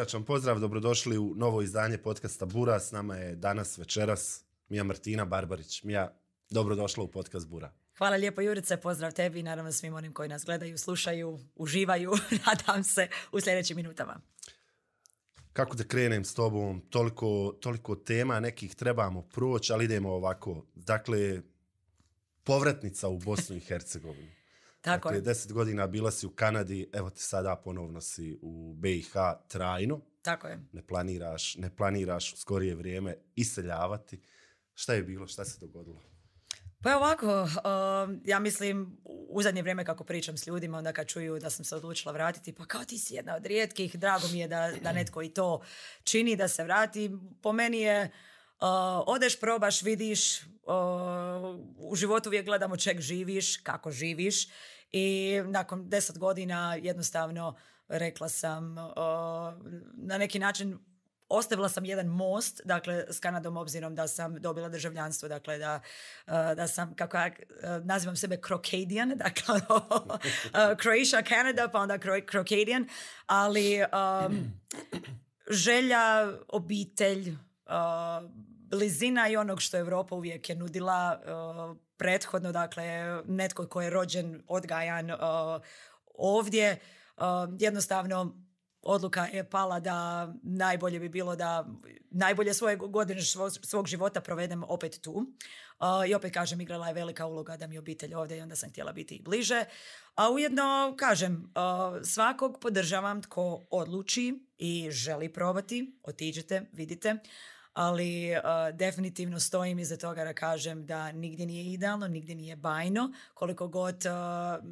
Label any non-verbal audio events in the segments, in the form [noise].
srdačan pozdrav, dobrodošli u novo izdanje podcasta Bura. S nama je danas večeras Mija Martina Barbarić. Mija, dobrodošla u podcast Bura. Hvala lijepo Jurice, pozdrav tebi i naravno svim onim koji nas gledaju, slušaju, uživaju, [laughs] nadam se, u sljedećim minutama. Kako da krenem s tobom, toliko, toliko tema, nekih trebamo proći, ali idemo ovako. Dakle, povratnica u Bosnu i Hercegovini. Tako dakle, deset godina bila si u Kanadi, evo ti sada ponovno si u BiH trajno. Tako je. Ne planiraš, ne planiraš u skorije vrijeme iseljavati. Šta je bilo, šta se dogodilo? Pa je ovako, um, ja mislim u zadnje vrijeme kako pričam s ljudima, onda kad čuju da sam se odlučila vratiti, pa kao ti si jedna od rijetkih, drago mi je da, da netko i to čini, da se vrati. Po meni je odeš, probaš, vidiš, u životu uvijek gledamo čeg živiš, kako živiš i nakon deset godina jednostavno rekla sam na neki način ostavila sam jedan most dakle s Kanadom obzirom da sam dobila državljanstvo dakle da, e, da sam kako ja e, nazivam sebe Crocadian dakle [laughs] e, Croatia Canada pa onda Crocadian ali um, želja obitelj blizina i onog što Europa uvijek je nudila e, prethodno, dakle netko tko je rođen, odgajan e, ovdje, e, jednostavno odluka je pala da najbolje bi bilo da najbolje svoje godine svog, života provedem opet tu. I opet kažem, igrala je velika uloga da mi obitelj ovdje i onda sam htjela biti i bliže. A ujedno, kažem, svakog podržavam tko odluči i želi probati, otiđete vidite ali uh, definitivno stojim iza toga da kažem da nigdje nije idealno, nigdje nije bajno, koliko god uh, eh,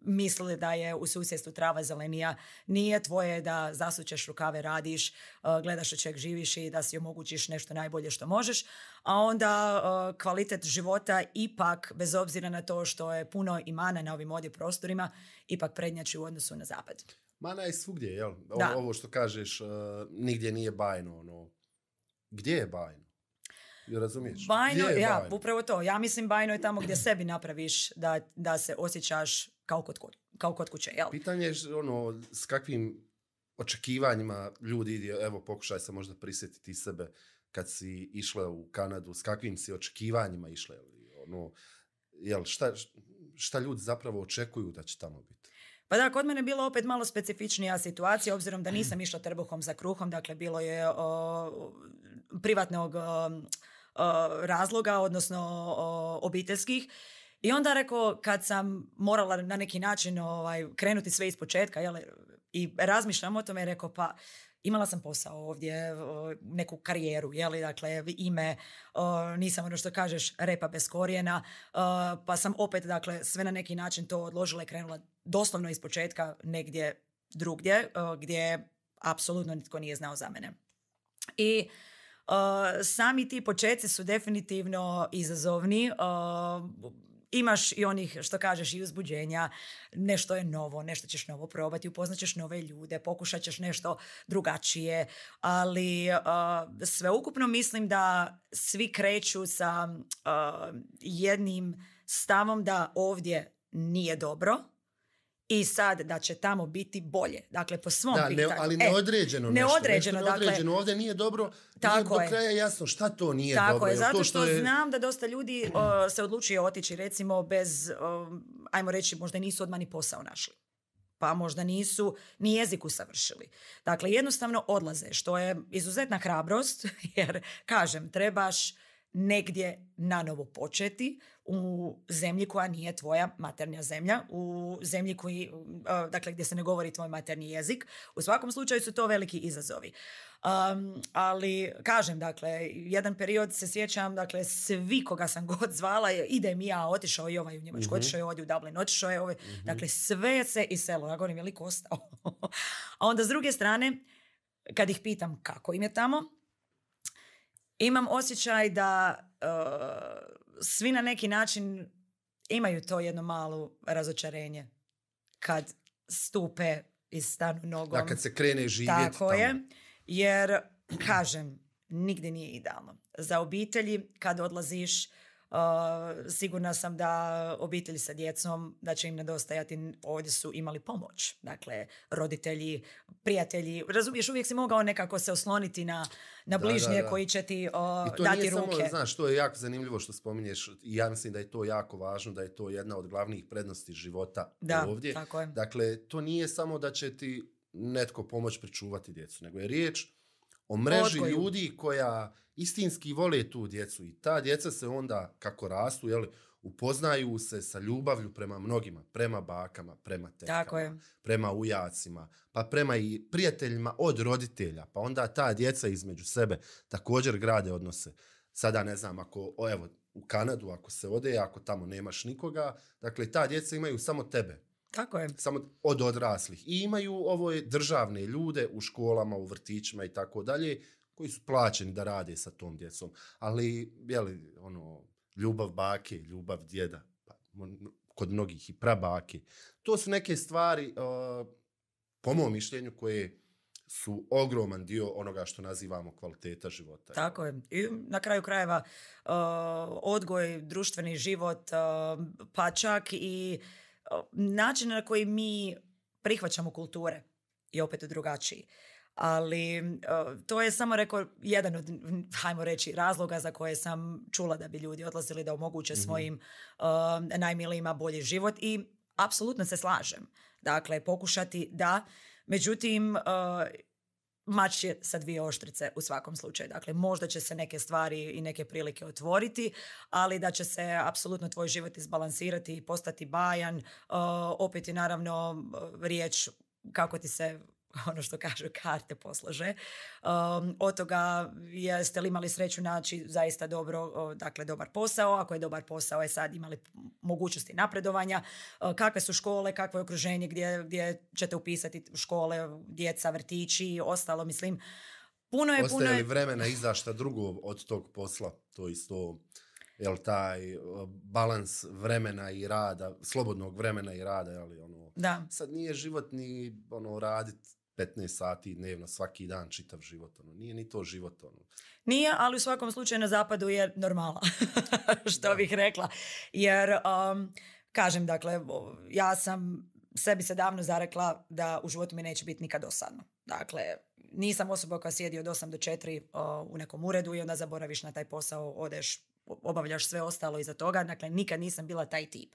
mislili da je u susjedstvu trava zelenija, nije tvoje da zasućeš rukave, radiš, uh, gledaš od čeg živiš i da si omogućiš nešto najbolje što možeš, a onda kvalitet života ipak, bez obzira na to što je puno imana na ovim ovdje prostorima, ipak prednjači u odnosu na zapad. Mana je svugdje, jel? Ovo što kažeš, nigdje nije bajno, ono, gdje je bajno? Razumiješ? Bajno, je ja, bajno? upravo to. Ja mislim bajno je tamo gdje sebi napraviš da, da se osjećaš kao kod, kao kod kuće. Jel? Pitanje je ono, s kakvim očekivanjima ljudi evo pokušaj se možda prisjetiti sebe kad si išla u Kanadu, s kakvim si očekivanjima išla, ono, jel, šta, šta ljudi zapravo očekuju da će tamo biti? Pa da, kod mene je bila opet malo specifičnija situacija, obzirom da nisam išla trbuhom za kruhom, dakle bilo je privatnog razloga, odnosno obiteljskih. I onda rekao, kad sam morala na neki način ovaj, krenuti sve iz početka i razmišljam o tome, rekao pa imala sam posao ovdje, neku karijeru, jeli, dakle, ime, nisam ono što kažeš repa bez korijena, pa sam opet, dakle, sve na neki način to odložila i krenula doslovno iz početka negdje drugdje, gdje apsolutno nitko nije znao za mene. I Eh, sami ti početci su definitivno izazovni eh, imaš i onih što kažeš i uzbuđenja, nešto je novo, nešto ćeš novo probati, upoznat nove ljude, pokušat ćeš nešto drugačije, ali uh, sveukupno mislim da svi kreću sa jednim stavom da ovdje nije dobro, i sad da će tamo biti bolje. Dakle, po svom da, pitanju. Ne, ali e, neodređeno nešto. Neodređeno, dakle, neodređeno. Dakle, ovdje nije dobro, tako nije do je. kraja jasno šta to nije tako dobro. Tako je, zato što, znam da dosta ljudi se odlučuje otići, recimo, bez, ajmo reći, možda nisu odmah ni posao našli. Pa možda nisu ni jezik usavršili. Dakle, jednostavno odlaze, što je izuzetna hrabrost, [laughs] jer, kažem, trebaš negdje na novo početi u zemlji koja nije tvoja maternja zemlja, u zemlji koji, dakle, gdje se ne govori tvoj materni jezik. U svakom slučaju su to veliki izazovi. ali, kažem, dakle, jedan period se sjećam, dakle, svi koga sam [laughs] god zvala, ide mi ja, otišao i ovaj u Njemačku, mm-hmm. otišao je ovdje u Dublin, otišao je ovaj, mhm. dakle, sve se iselo Ja govorim, je li [laughs] A onda, s druge strane, kad ih pitam kako im je tamo, imam osjećaj da e, svi na neki način imaju to jedno malo razočarenje kad stupe iz stanu nogom. Da, kad se krene živjeti Tako je, jer [clears throat] kažem, nigdje nije idealno. Za obitelji kad odlaziš sigurna sam da obitelji sa djecom, da će im nedostajati, ovdje su imali pomoć. Dakle, roditelji, prijatelji, razumiješ, uvijek si mogao nekako se osloniti na, na bližnje koji će ti to dati nije ruke. znaš, to je jako zanimljivo što spominješ i ja mislim da je to jako važno, da je to jedna od glavnih prednosti života ovdje. Tako Dakle, to nije samo da će ti netko pomoć pričuvati djecu, nego je riječ o mreži ljudi koja istinski vole tu djecu i ta djeca se onda, kako rastu, jeli, upoznaju se sa ljubavlju prema mnogima, prema bakama, prema tetkama, prema ujacima, pa prema i prijateljima od roditelja, pa onda ta djeca između sebe također grade odnose. Sada ne znam, ako, evo, u Kanadu ako se ode, ako tamo nemaš nikoga, dakle ta djeca imaju samo tebe. Tako je. Samo od odraslih. I imaju ovo državne ljude u školama, u vrtićima i tako dalje, koji su plaćeni da rade sa tom djecom. Ali, li ono, ljubav bake, ljubav djeda, pa, kod mnogih i prabake. To su neke stvari, po mom mišljenju, koje su ogroman dio onoga što nazivamo kvaliteta života. Tako je. I na kraju krajeva odgoj, društveni život, pačak pa čak i način na koji mi prihvaćamo kulture je opet drugačiji. Ali e, to je samo rekao jedan od, hajmo reći, razloga za koje sam čula da bi ljudi odlazili da omoguće mhm. svojim e, najmilijima bolji život i apsolutno se slažem. Dakle, pokušati da, međutim, e, mač je sa dvije oštrice u svakom slučaju. Dakle, možda će se neke stvari i neke prilike otvoriti, ali da će se apsolutno tvoj život izbalansirati i postati bajan, eh, opet je naravno eh, riječ kako ti se [laughs] ono što kažu karte poslaže. Um, od toga jeste li imali sreću naći zaista dobro, dakle dobar posao, ako je dobar posao je sad imali mogućnosti napredovanja, uh, kakve su škole, kakvo je okruženje gdje, gdje ćete upisati škole, djeca, vrtići i ostalo, mislim. Puno je, puno je... vremena izašta drugo od tog posla, to isto jel taj uh, balans vremena i rada, slobodnog vremena i rada, ali ono, da. sad nije život ni ono radit 15 sati dnevno, svaki dan, čitav život. Ono, nije ni to život. Ono. Nije, ali u svakom slučaju na zapadu je normala, [laughs] što bih rekla. Jer, um, kažem, dakle, ja sam sebi se davno zarekla da u životu mi neće biti nikad dosadno. Dakle, nisam osoba koja sjedi od 8 do 4 u nekom uredu i onda zaboraviš na taj posao, odeš obavljaš sve ostalo iza toga, dakle nikad nisam bila taj tip.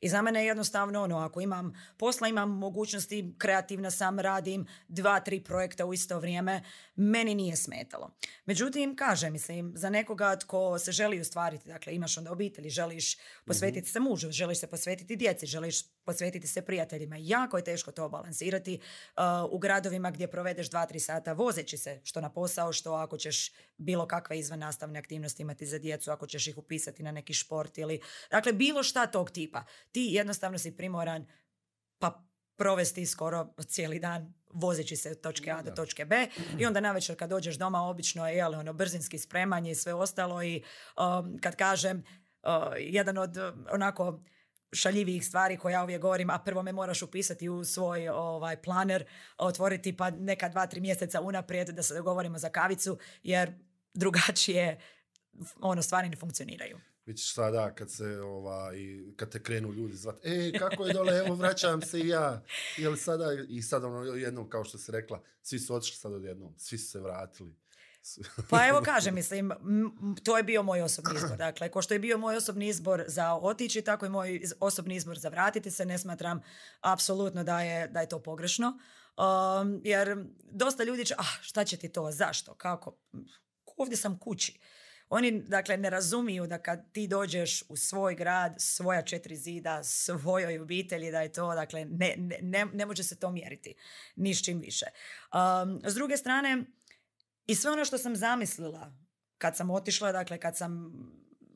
I za mene je jednostavno ono, ako imam posla, imam mogućnosti, kreativna sam, radim dva, tri projekta u isto vrijeme, meni nije smetalo. Međutim, kaže, mislim, za nekoga tko se želi ustvariti, dakle imaš onda obitelji, želiš mhm. posvetiti se mužu, želiš se posvetiti djeci, želiš posvetiti se prijateljima. Jako je teško to balansirati uh, u gradovima gdje provedeš 2-3 sata vozeći se što na posao, što ako ćeš bilo kakve izvan nastavne aktivnosti imati za djecu, ako ćeš ih upisati na neki šport ili... Dakle, bilo šta tog tipa. Ti jednostavno si primoran pa provesti skoro cijeli dan vozeći se od točke A do točke B i onda navečer kad dođeš doma obično je ono brzinski spremanje i sve ostalo i um, kad kažem uh, jedan od onako šaljivijih stvari koje ja uvijek govorim, a prvo me moraš upisati u svoj ovaj planer, otvoriti pa neka dva, tri mjeseca unaprijed da se dogovorimo za kavicu, jer drugačije ono stvari ne funkcioniraju. Već šta da, kad se ovaj, kad te krenu ljudi zvati, e, kako je dole, evo vraćam se i ja. Jel sada, i sad ono jednom, kao što si rekla, svi su otišli sad odjednom, svi su se vratili. Pa evo [laughs] kažem, mislim, to je bio moj osobni izbor. Dakle, ko što je bio moj osobni izbor za otići, tako je moj osobni izbor za vratiti se, ne smatram apsolutno da je, da je to pogrešno. Um, jer dosta ljudi će, ah, šta će ti to, zašto, kako, ovdje sam kući. Oni, dakle, ne razumiju da kad ti dođeš u svoj grad, svoja četiri zida, svojoj obitelji, da je to, dakle, ne, ne, ne može se to mjeriti ni s čim više. Um, s druge strane, i sve ono što sam zamislila kad sam otišla, dakle kad sam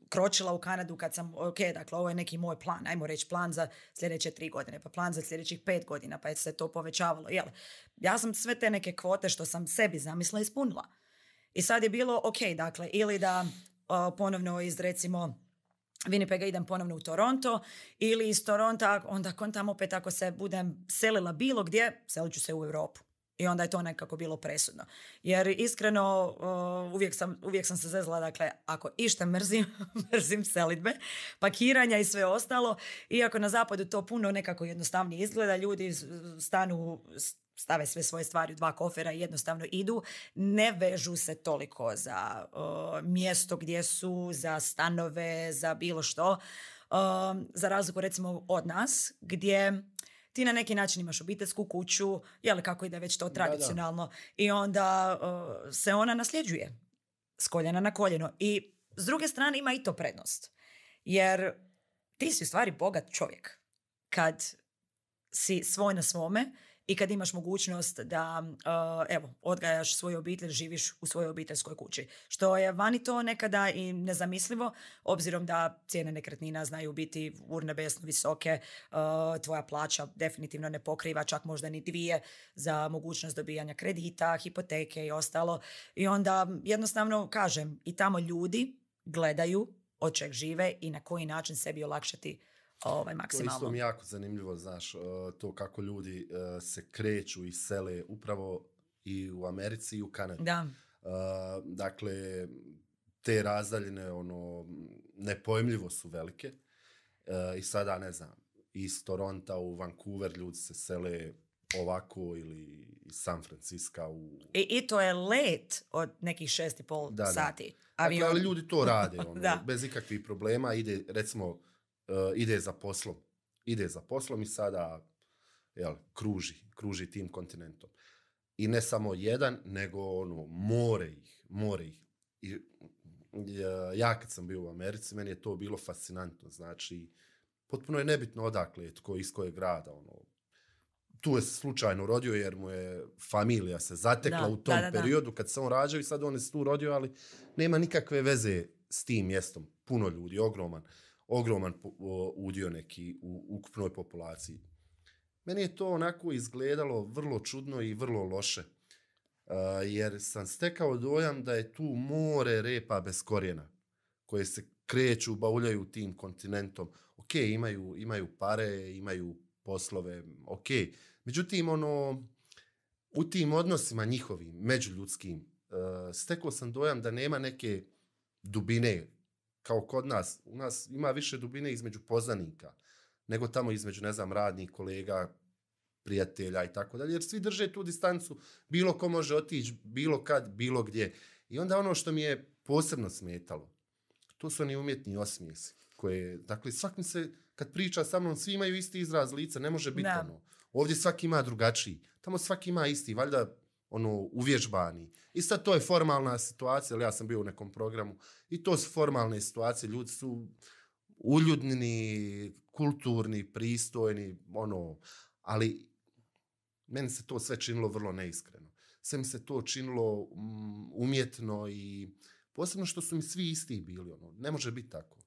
kročila u Kanadu, kad sam, ok, dakle ovo je neki moj plan, ajmo reći plan za sljedeće tri godine, pa plan za sljedećih pet godina, pa je se to povećavalo, jel? Ja sam sve te neke kvote što sam sebi zamislila ispunila. I sad je bilo, ok, dakle, ili da ponovno iz recimo Winnipega idem ponovno u Toronto ili iz Toronta, onda tamo opet ako se budem selila bilo gdje, selit ću se u Europu. I onda je to nekako bilo presudno. Jer iskreno uh, uvijek sam, uvijek sam se zezla, dakle, ako išta mrzim, [laughs] mrzim selitbe, pakiranja i sve ostalo. Iako na zapadu to puno nekako jednostavnije izgleda, ljudi stanu stave sve svoje stvari u dva kofera i jednostavno idu, ne vežu se toliko za uh, mjesto gdje su, za stanove, za bilo što. Um, za razliku recimo od nas, gdje ti na neki način imaš obiteljsku kuću, jel kako ide već to tradicionalno, i onda se ona nasljeđuje s koljena na koljeno. I s druge strane ima i to prednost, jer ti si u stvari bogat čovjek kad si svoj na svome, i kad imaš mogućnost da e, evo, odgajaš svoju obitelj, živiš u svojoj obiteljskoj kući. Što je vani to nekada i nezamislivo, obzirom da cijene nekretnina znaju biti urnebesno visoke, e, tvoja plaća definitivno ne pokriva čak možda ni dvije za mogućnost dobijanja kredita, hipoteke i ostalo. I onda jednostavno kažem i tamo ljudi gledaju od čeg žive i na koji način sebi olakšati ovaj, maksimalno. To isto mi jako zanimljivo, znaš, e, to kako ljudi e, se kreću i sele upravo i u Americi i u Kanadi. Da. E, dakle, te razdaljene ono, nepojmljivo su velike. I sada, ne znam, iz Toronta u Vancouver ljudi se sele ovako ili iz San Francisco. u... I, to je let od nekih šest i pol sati. Dakle, ali ljudi to [laughs] rade, ono, bez ikakvih problema. Ide, recimo, E, ide za poslom. Ide za poslom i sada jel, kruži, kruži tim kontinentom. I ne samo jedan, nego ono, more ih, more ih. I, ja kad sam bio u Americi, meni je to bilo fascinantno. Znači, potpuno je nebitno odakle je tko iz kojeg grada. Ono. Tu je slučajno rodio jer mu je familija se zatekla u tom periodu kad se on rađao i sad on je se tu rodio, ali nema nikakve veze s tim mjestom. Puno ljudi, ogroman ogroman udio neki u ukupnoj populaciji. Meni je to onako izgledalo vrlo čudno i vrlo loše, jer sam stekao dojam da je tu more repa bez korijena, koje se kreću, bauljaju tim kontinentom. Ok, imaju, imaju pare, imaju poslove, ok. Međutim, ono, u tim odnosima njihovim, međuljudskim, stekao sam dojam da nema neke dubine kao kod nas, u nas ima više dubine između poznanika nego tamo između, ne znam, radnih kolega, prijatelja i tako dalje, jer svi drže tu distancu, bilo ko može otići, bilo kad, bilo gdje. I onda ono što mi je posebno smetalo, to su oni umjetni osmijesi, koje, dakle, svak mi se, kad priča sa mnom, svi imaju isti izraz lica, ne može biti ono. Ovdje svaki ima drugačiji, tamo svaki ima isti, valjda ono uvježbani. I sad to je formalna situacija, ali ja sam bio u nekom programu i to su formalne situacije, ljudi su uljudni, kulturni, pristojni, ono, ali meni se to sve činilo vrlo neiskreno. Sve mi se to činilo mm, umjetno i posebno što su mi svi isti bili, ono, ne može biti tako.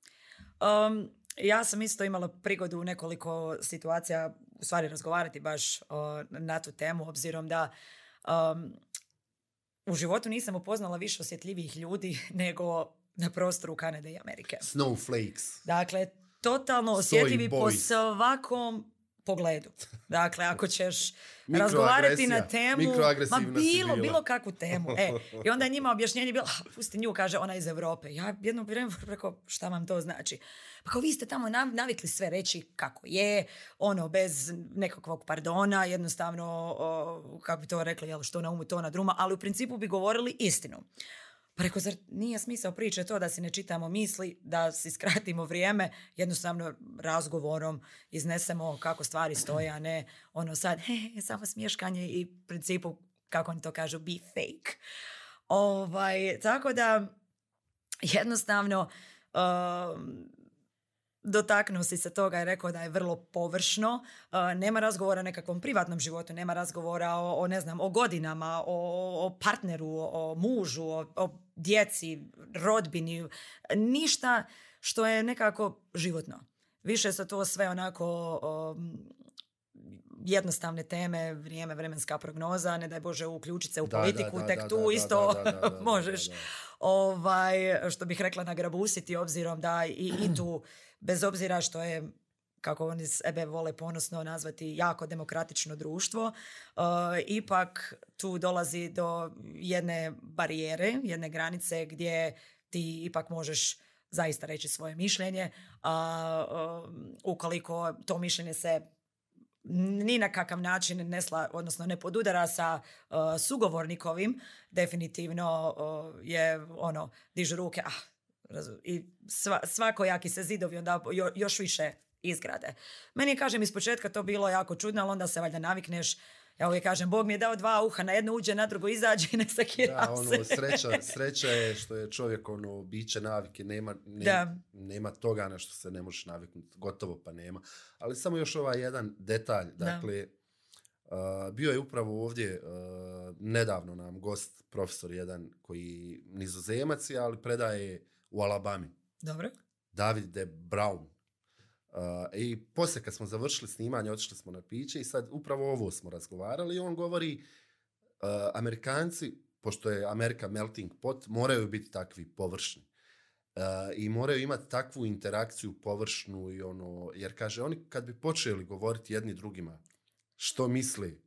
ja sam isto imala prigodu u nekoliko situacija u stvari razgovarati baš na tu temu, obzirom da u životu nisam upoznala više osjetljivijih ljudi [laughs] nego na prostoru Kanade i Amerike. Snowflakes. Dakle, totalno osjetljivi po svakom pogledu. Dakle, ako ćeš [laughs] razgovarati na temu, ma bilo, bilo kakvu temu. E, I onda je [laughs] njima objašnjenje bilo, pusti nju, kaže ona iz Europe. Ja jednom vrijeme [laughs] rekao, šta vam to znači? Pa kao vi ste tamo navikli sve reći kako je, ono, bez nekakvog pardona, jednostavno, o, kako bi to rekli, jel, što na umu, to na druma, ali u principu bi govorili istinu. Pa rekao, zar nije smisao priče to da si ne čitamo misli, da si skratimo vrijeme, jednostavno razgovorom iznesemo kako stvari stoje, a ne ono sad, he, samo smješkanje i principu, kako oni to kažu, be fake. Ovaj, tako da, jednostavno, ehm, dotaknuo si se toga i rekao da je vrlo površno. E, nema razgovora o nekakvom privatnom životu, nema razgovora o, ne znam, o godinama, o, o partneru, o, mužu, o djeci, rodbini, ništa što je nekako životno. Više se to sve onako jednostavne teme, vrijeme, vremenska prognoza, ne daj Bože uključit se u politiku, tek tu isto možeš ovaj, što bih rekla nagrabusiti obzirom da i, i tu bez obzira što je kako oni sebe vole ponosno nazvati jako demokratično društvo, eh, ipak tu dolazi do jedne barijere, jedne granice gdje ti ipak možeš zaista reći svoje mišljenje, a eh, ukoliko to mišljenje se ni na kakav način ne odnosno ne podudara sa uh, sugovornikovim, definitivno je ono, dižu ruke, ah, i sva, svako jaki se zidovi onda još više izgrade. Meni je, kažem, početka to bilo jako čudno, ali onda se valjda navikneš ja uvijek kažem, Bog mi je dao dva uha, na jedno uđe, na drugo izađe i ne sakira da, ono, Sreća, [laughs] sreća je što je čovjek ono, biće navike, nema, nema toga na što se ne možeš naviknuti, gotovo pa nema. Ali samo još ovaj jedan detalj, dakle, bio je upravo ovdje nedavno nam gost, profesor jedan koji nizozemac je, ali predaje u Alabami. Dobro. David de Brown. Uh, I poslije kad smo završili snimanje, otišli smo na piće i sad upravo ovo smo razgovarali i on govori uh, Amerikanci, pošto je Amerika melting pot, moraju biti takvi površni. Uh, I moraju imati takvu interakciju površnu i ono, jer kaže, oni kad bi počeli govoriti jedni drugima što misli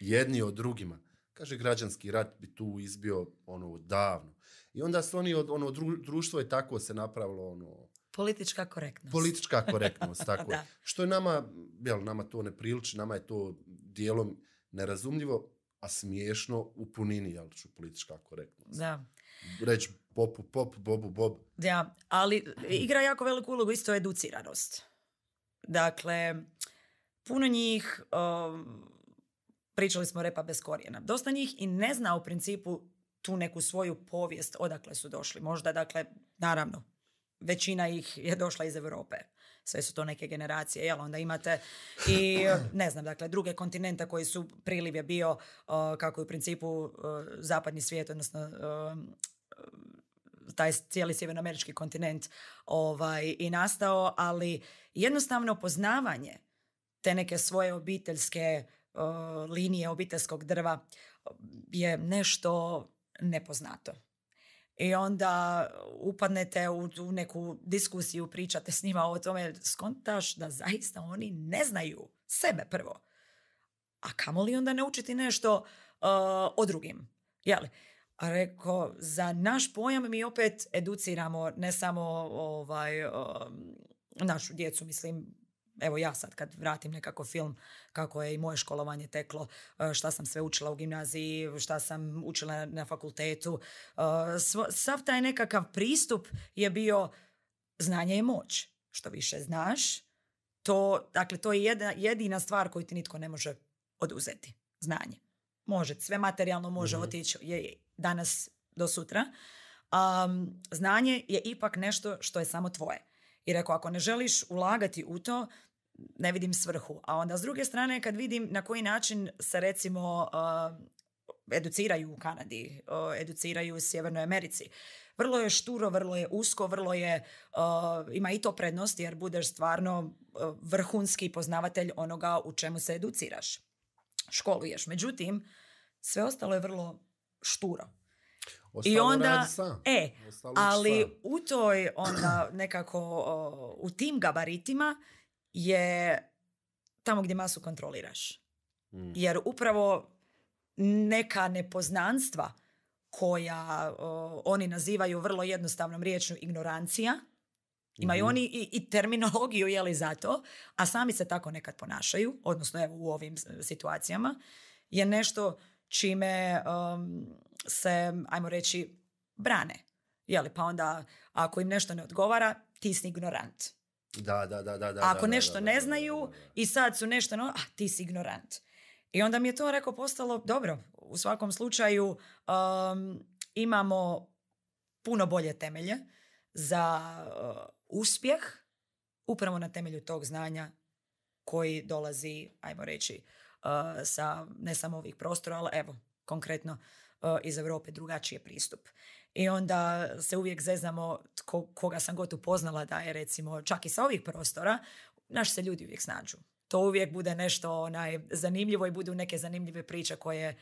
jedni o drugima, kaže građanski rat bi tu izbio ono davno. I onda su oni, ono, društvo je tako se napravilo ono, Politička korektnost. Politička [laughs] korektnost, tako je. Što je nama, jel, nama to ne priliči, nama je to dijelom nerazumljivo, a smiješno u punini, jel ću, politička korektnost. Da. Reći popu, pop, bobu, bob. Da, ali igra jako veliku ulogu isto educiranost. Dakle, puno njih, um, pričali smo repa bez korijena, dosta njih i ne zna u principu tu neku svoju povijest odakle su došli. Možda, dakle, naravno, većina ih je došla iz Europe. Sve su to neke generacije, jel? Onda imate i, ne znam, dakle, druge kontinenta koji su, priliv je bio, kako je u principu zapadni svijet, odnosno taj cijeli sjevernoamerički kontinent ovaj, i nastao, ali jednostavno poznavanje te neke svoje obiteljske linije obiteljskog drva je nešto nepoznato i onda upadnete u, u neku diskusiju, pričate s njima o tome, skontaš da zaista oni ne znaju sebe prvo. A kamo li onda naučiti nešto uh, o drugim? A reko, za naš pojam mi opet educiramo ne samo ovaj, um, našu djecu, mislim, evo ja sad kad vratim nekako film kako je i moje školovanje teklo, e, šta sam sve učila u gimnaziji, šta sam učila na fakultetu, e, sav taj nekakav pristup je bio znanje je moć. Što više znaš, to, dakle, to je jedna, jedina stvar koju ti nitko ne može oduzeti. Znanje. Može, sve materijalno može mhm. otići je, danas do sutra. Um, znanje je ipak nešto što je samo tvoje. I rekao, ako ne želiš ulagati u to, ne vidim svrhu. A onda s druge strane kad vidim na koji način se recimo uh, educiraju u Kanadi, uh, educiraju u Sjevernoj Americi. Vrlo je šturo, vrlo je usko, vrlo je, uh, ima i to prednost jer budeš stvarno vrhunski poznavatelj onoga u čemu se educiraš. Školuješ. Međutim, sve ostalo je vrlo šturo. Ostalo I onda, e, ali u toj onda nekako u tim gabaritima je tamo gdje masu kontroliraš. Mm. Jer upravo neka nepoznanstva koja oni nazivaju vrlo jednostavnom riječju ignorancija, imaju mhm. oni i, terminologiju je li za to, a sami se tako nekad ponašaju, odnosno evo u ovim situacijama, je nešto čime um, se, ajmo reći, brane. Jeli, pa onda ako im nešto ne odgovara, ti si ignorant. Da, da, da, da. Ako nešto ne znaju i sad su nešto, no, a ti si ignorant. I onda mi je to rekao postalo, dobro, u svakom slučaju um, imamo puno bolje temelje za uh, uspjeh upravo na temelju tog znanja koji dolazi, ajmo reći, uh, sa ne samo ovih prostora, ali evo, konkretno uh, iz Europe drugačiji pristup i onda se uvijek zeznamo tko, koga sam god upoznala da je recimo čak i sa ovih prostora, naš se ljudi uvijek snađu. To uvijek bude nešto onaj, zanimljivo i budu neke zanimljive priče koje e,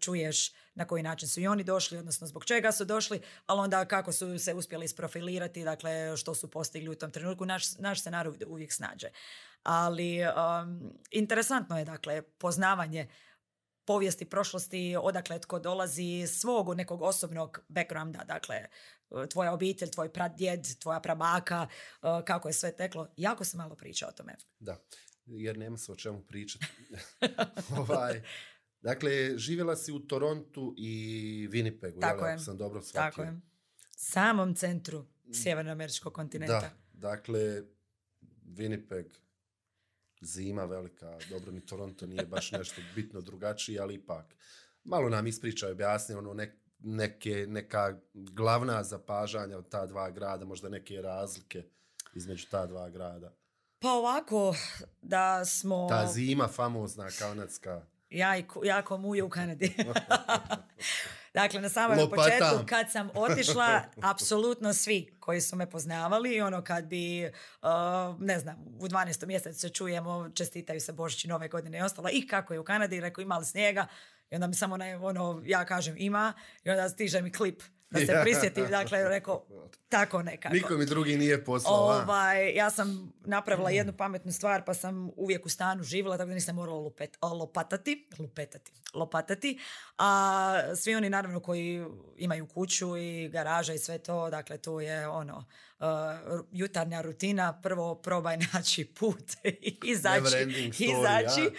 čuješ na koji način su i oni došli, odnosno zbog čega su došli, ali onda kako su se uspjeli isprofilirati, dakle što su postigli u tom trenutku, naš, naš se naravno uvijek snađe. Ali interesantno je dakle poznavanje povijesti, prošlosti, odakle tko dolazi, svog nekog osobnog backgrounda, dakle tvoja obitelj, tvoj pradjed, tvoja prabaka, e, kako je sve teklo. Jako se malo priča o tome. Da, jer nema se o čemu pričati. [laughs] ovaj, dakle, živjela si u Torontu i Winnipegu, sam dobro shvatio. Tako je. Samom centru mm. sjevernoameričkog kontinenta. Da, dakle, Winnipeg, zima velika, dobro ni Toronto nije baš nešto bitno drugačije, ali ipak malo nam ispriča i objasni ono neke, neka glavna zapažanja od ta dva grada, možda neke razlike između ta dva grada. Pa ovako, da smo... Ta zima famozna kanadska. Jako, jako muje u Kanadi. [laughs] dakle, na samom početku kad sam otišla, [laughs] apsolutno svi koji su me poznavali, ono kad bi, uh, ne znam, u 12. mjesecu se čujemo, čestitaju se Božići Nove godine i ostala, i kako je u Kanadi, rekao imali snijega, i onda mi samo ne, ono, ja kažem ima, i onda stiže mi klip da se [laughs] prisjetim, dakle, rekao, tako nekako. Niko mi drugi nije poslao. Ovaj, ja sam napravila mm. jednu pametnu stvar, pa sam uvijek u stanu živjela, tako da nisam morala lupet, lopatati, lupetati, lopatati. A svi oni, naravno, koji imaju kuću i garaža i sve to, dakle, tu je ono, eh, jutarnja rutina, prvo probaj [laughs] naći put i izaći, izaći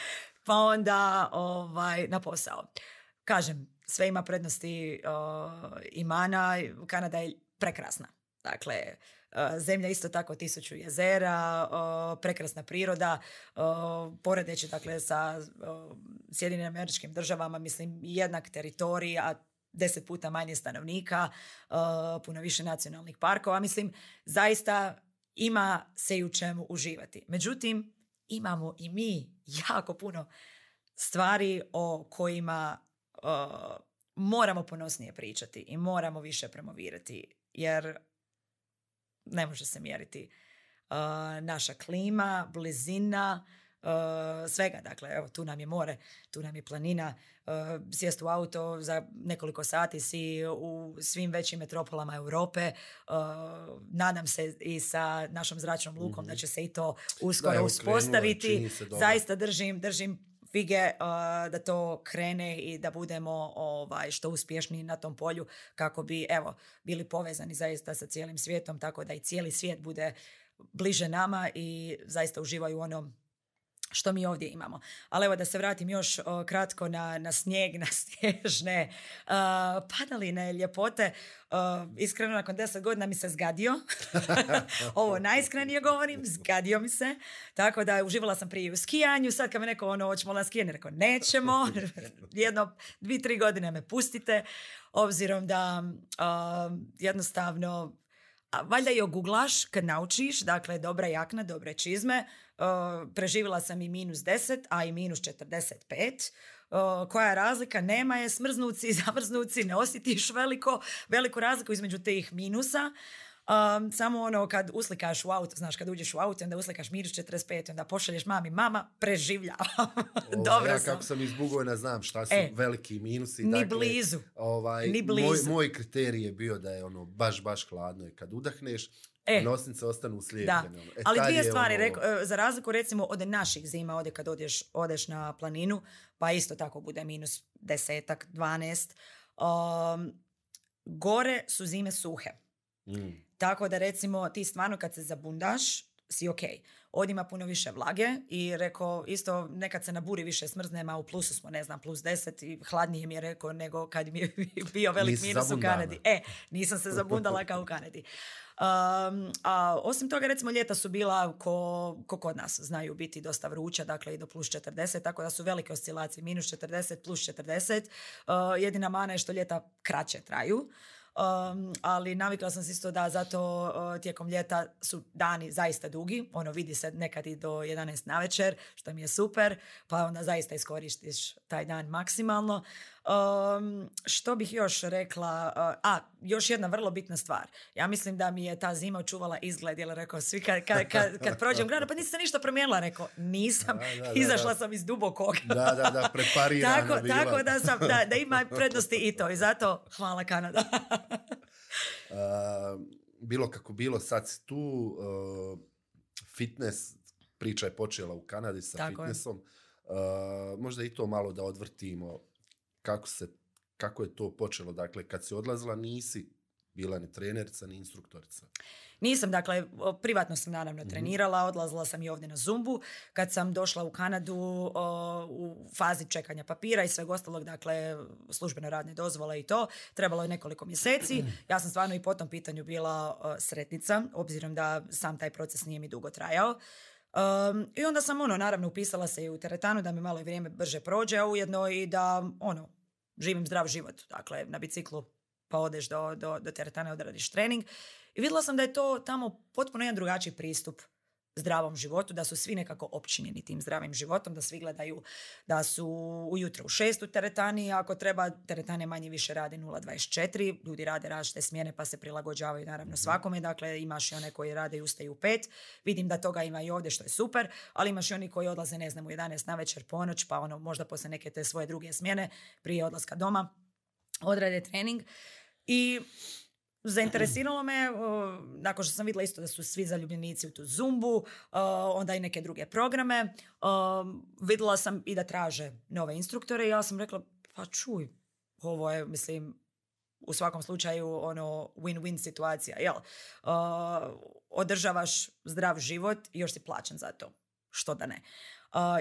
pa onda ovaj, na posao. Kažem, sve ima prednosti uh, imana, Kanada je prekrasna. Dakle, e, zemlja isto tako tisuću jezera, prekrasna priroda, poredeći dakle sa Sjedinim američkim državama, mislim jednak teritorij, a deset puta manje stanovnika, puno više nacionalnih parkova, mislim zaista ima se i u čemu uživati. Međutim, imamo i mi jako puno stvari o kojima Uh, moramo ponosnije pričati i moramo više promovirati jer ne može se mjeriti uh, naša klima, blizina, uh, svega. Dakle, evo, tu nam je more, tu nam je planina, uh, sjest u auto za nekoliko sati si u svim većim metropolama Europe. nadam se i sa našom zračnom lukom da mhm. će se i to uskoro uspostaviti. Zaista držim, držim fige da to krene i da budemo ovaj, što uspješniji na tom polju kako bi evo bili povezani zaista sa cijelim svijetom tako da i cijeli svijet bude bliže nama i zaista uživaju u onom što mi ovdje imamo. Ali evo da se vratim još kratko na, na snijeg, [laughs] na snježne padaline, ljepote. iskreno, nakon deset godina mi se zgadio. [laughs] Ovo najiskrenije govorim, zgadio mi se. Tako da uživala sam prije u skijanju. Sad kad me neko ono, hoćemo na skijanje, rekao nećemo. [laughs] Jedno, dvi, tri godine me pustite. Obzirom da jednostavno a valjda i oguglaš kad naučiš, dakle dobra jakna, dobre čizme, Eh, preživila sam i minus 10, a i minus 45, eh, koja razlika, nema je, smrznuci i [laughs] zamrznuci, ne osjetiš veliko, veliku razliku između tih minusa, um, samo ono kad uslikaš u auto, znaš kad uđeš u auto, onda uslikaš minus 45, onda pošalješ mami, mama, preživlja. [laughs] Dobro ja sam. kako sam iz Bugojna znam šta su e, veliki minusi. Ni dakle, blizu. Ovaj, Moj, moj kriterij je bio da je ono baš, baš hladno i kad udahneš, E. Nosnice ostanu ono. e, Ali dvije stvari, ono- reko, e, za razliku recimo od naših zima, ode kad odeš, odeš na planinu, pa isto tako bude minus desetak, dvanest, um, gore su zime suhe. Mm. Tako da recimo ti stvarno kad se zabundaš, si ok. Ovdje ima puno više vlage i rekao, isto nekad se na buri više smrzne a u plusu smo, ne znam, plus deset i hladnije mi je rekao nego kad mi je [laughs] bio velik minus u Kanadi. E, nisam se zabundala kao u Kanadi. Um, a osim toga, recimo, ljeta su bila ko, ko kod nas, znaju biti dosta vruća, dakle i do plus 40, tako da su velike oscilacije, minus 40, plus 40. jedina mana je što ljeta kraće traju. Um, ali navikla sam se isto da zato tijekom ljeta su dani zaista dugi, ono vidi se nekad i do 11 na večer, što mi je super, pa onda zaista iskoristiš taj dan maksimalno. Um, što bih još rekla? a, još jedna vrlo bitna stvar. Ja mislim da mi je ta zima očuvala izgled, jer rekao, svi kad, kad, kad, prođem grada pa nisam ništa promijenila, rekao, nisam, izašla sam iz dubokog. Da, da, da, preparirana tako, bila. tako da, sam, da, ima prednosti i to, i zato hvala Kanada. [laughs] bilo kako bilo, sad tu, e, fitness, priča je počela u Kanadi sa fitnessom. E, možda i to malo da odvrtimo kako, se, kako je to počelo? Dakle, kad si odlazila nisi bila ni trenerica, ni instruktorica? Nisam, dakle, privatno sam naravno mhm. trenirala, odlazila sam i ovdje na Zumbu. Kad sam došla u Kanadu u fazi čekanja papira i sveg ostalog, dakle, službeno radne dozvole i to, trebalo je nekoliko mjeseci. Ja sam stvarno i po tom pitanju bila o, sretnica, obzirom da sam taj proces nije mi dugo trajao. I onda sam ono, naravno, upisala se i u teretanu da mi malo vrijeme brže prođe, a ujedno i da, ono, živim zdrav život. Dakle, na biciklu pa odeš do, do, do teretane, odradiš trening. I vidjela sam da je to tamo potpuno jedan drugačiji pristup zdravom životu, da su svi nekako općinjeni tim zdravim životom, da svi gledaju da su ujutro u šest u teretani, ako treba teretane manje više rade 0,24, ljudi rade različite smjene pa se prilagođavaju naravno mhm. svakome, dakle imaš i one koji rade i ustaju u pet, vidim da toga ima i ovdje što je super, ali imaš i oni koji odlaze ne znam u 11 na večer, ponoć, pa ono možda poslije neke te svoje druge smjene prije odlaska doma odrade trening i Zainteresiralo me, nakon što sam vidjela isto da su svi zaljubljenici u tu Zumbu, onda i neke druge programe, vidjela sam i da traže nove instruktore i ja sam rekla, pa čuj, ovo je, mislim, u svakom slučaju ono win-win situacija, jel? održavaš zdrav život i još si plaćen za to. Što da ne.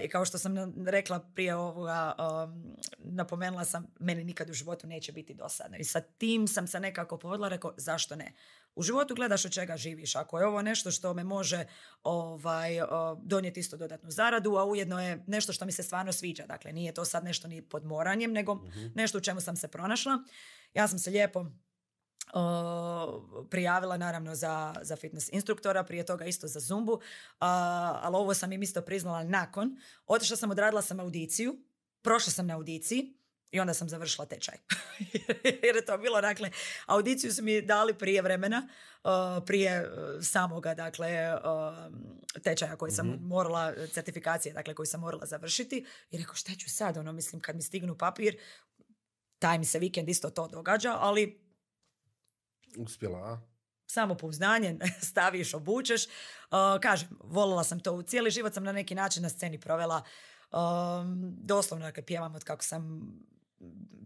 I kao što sam rekla prije ovoga, um, napomenula sam, meni nikad u životu neće biti dosadno. I sa tim sam se nekako povodila, rekao, zašto ne? U životu gledaš od čega živiš. Ako je ovo nešto što me može ovaj, donijeti isto dodatnu zaradu, a ujedno je nešto što mi se stvarno sviđa. Dakle, nije to sad nešto ni pod moranjem, nego mhm. nešto u čemu sam se pronašla. Ja sam se lijepo prijavila naravno za, za fitness instruktora, prije toga isto za Zumbu, ali ovo sam im isto priznala nakon. Otišla sam, odradila sam audiciju, prošla sam na audiciji i onda sam završila tečaj. [laughs] Jer je to bilo, dakle, audiciju su mi dali prije vremena, prije e, samoga, dakle, tečaja koji sam mhm. morala, certifikacije, dakle, koju sam morala završiti. I rekao, šta ću sad, ono, mislim, kad mi stignu papir, taj mi se vikend isto to događa, ali Uspjela, a? samopouzdanje, [laughs] staviš, obučeš. E, kažem, volila sam to. Cijeli život sam na neki način na sceni provela. E, doslovno, dakle, pjevam od kako sam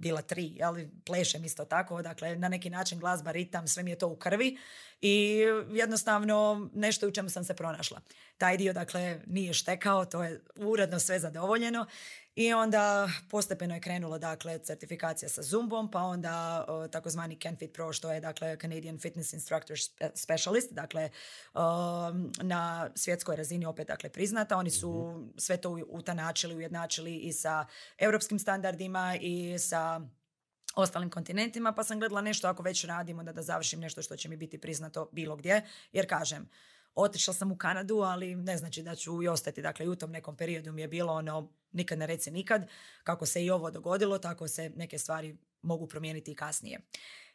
bila tri, ali plešem isto tako, dakle na neki način glazba, ritam, sve mi je to u krvi i jednostavno nešto u čemu sam se pronašla. Taj dio dakle nije štekao, to je uredno sve zadovoljeno i onda postepeno je krenula dakle certifikacija sa Zumbom, pa onda takozvani CanFit Pro što je dakle Canadian Fitness Instructor Specialist, dakle na svjetskoj razini opet dakle priznata. Oni su mhm. sve to utanačili, ujednačili i sa europskim standardima i sa ostalim kontinentima, pa sam gledala nešto ako već radimo onda da završim nešto što će mi biti priznato bilo gdje, jer kažem, otišla sam u Kanadu, ali ne znači da ću i ostati, dakle i u tom nekom periodu mi je bilo ono nikad ne reci nikad, kako se i ovo dogodilo, tako se neke stvari mogu promijeniti i kasnije.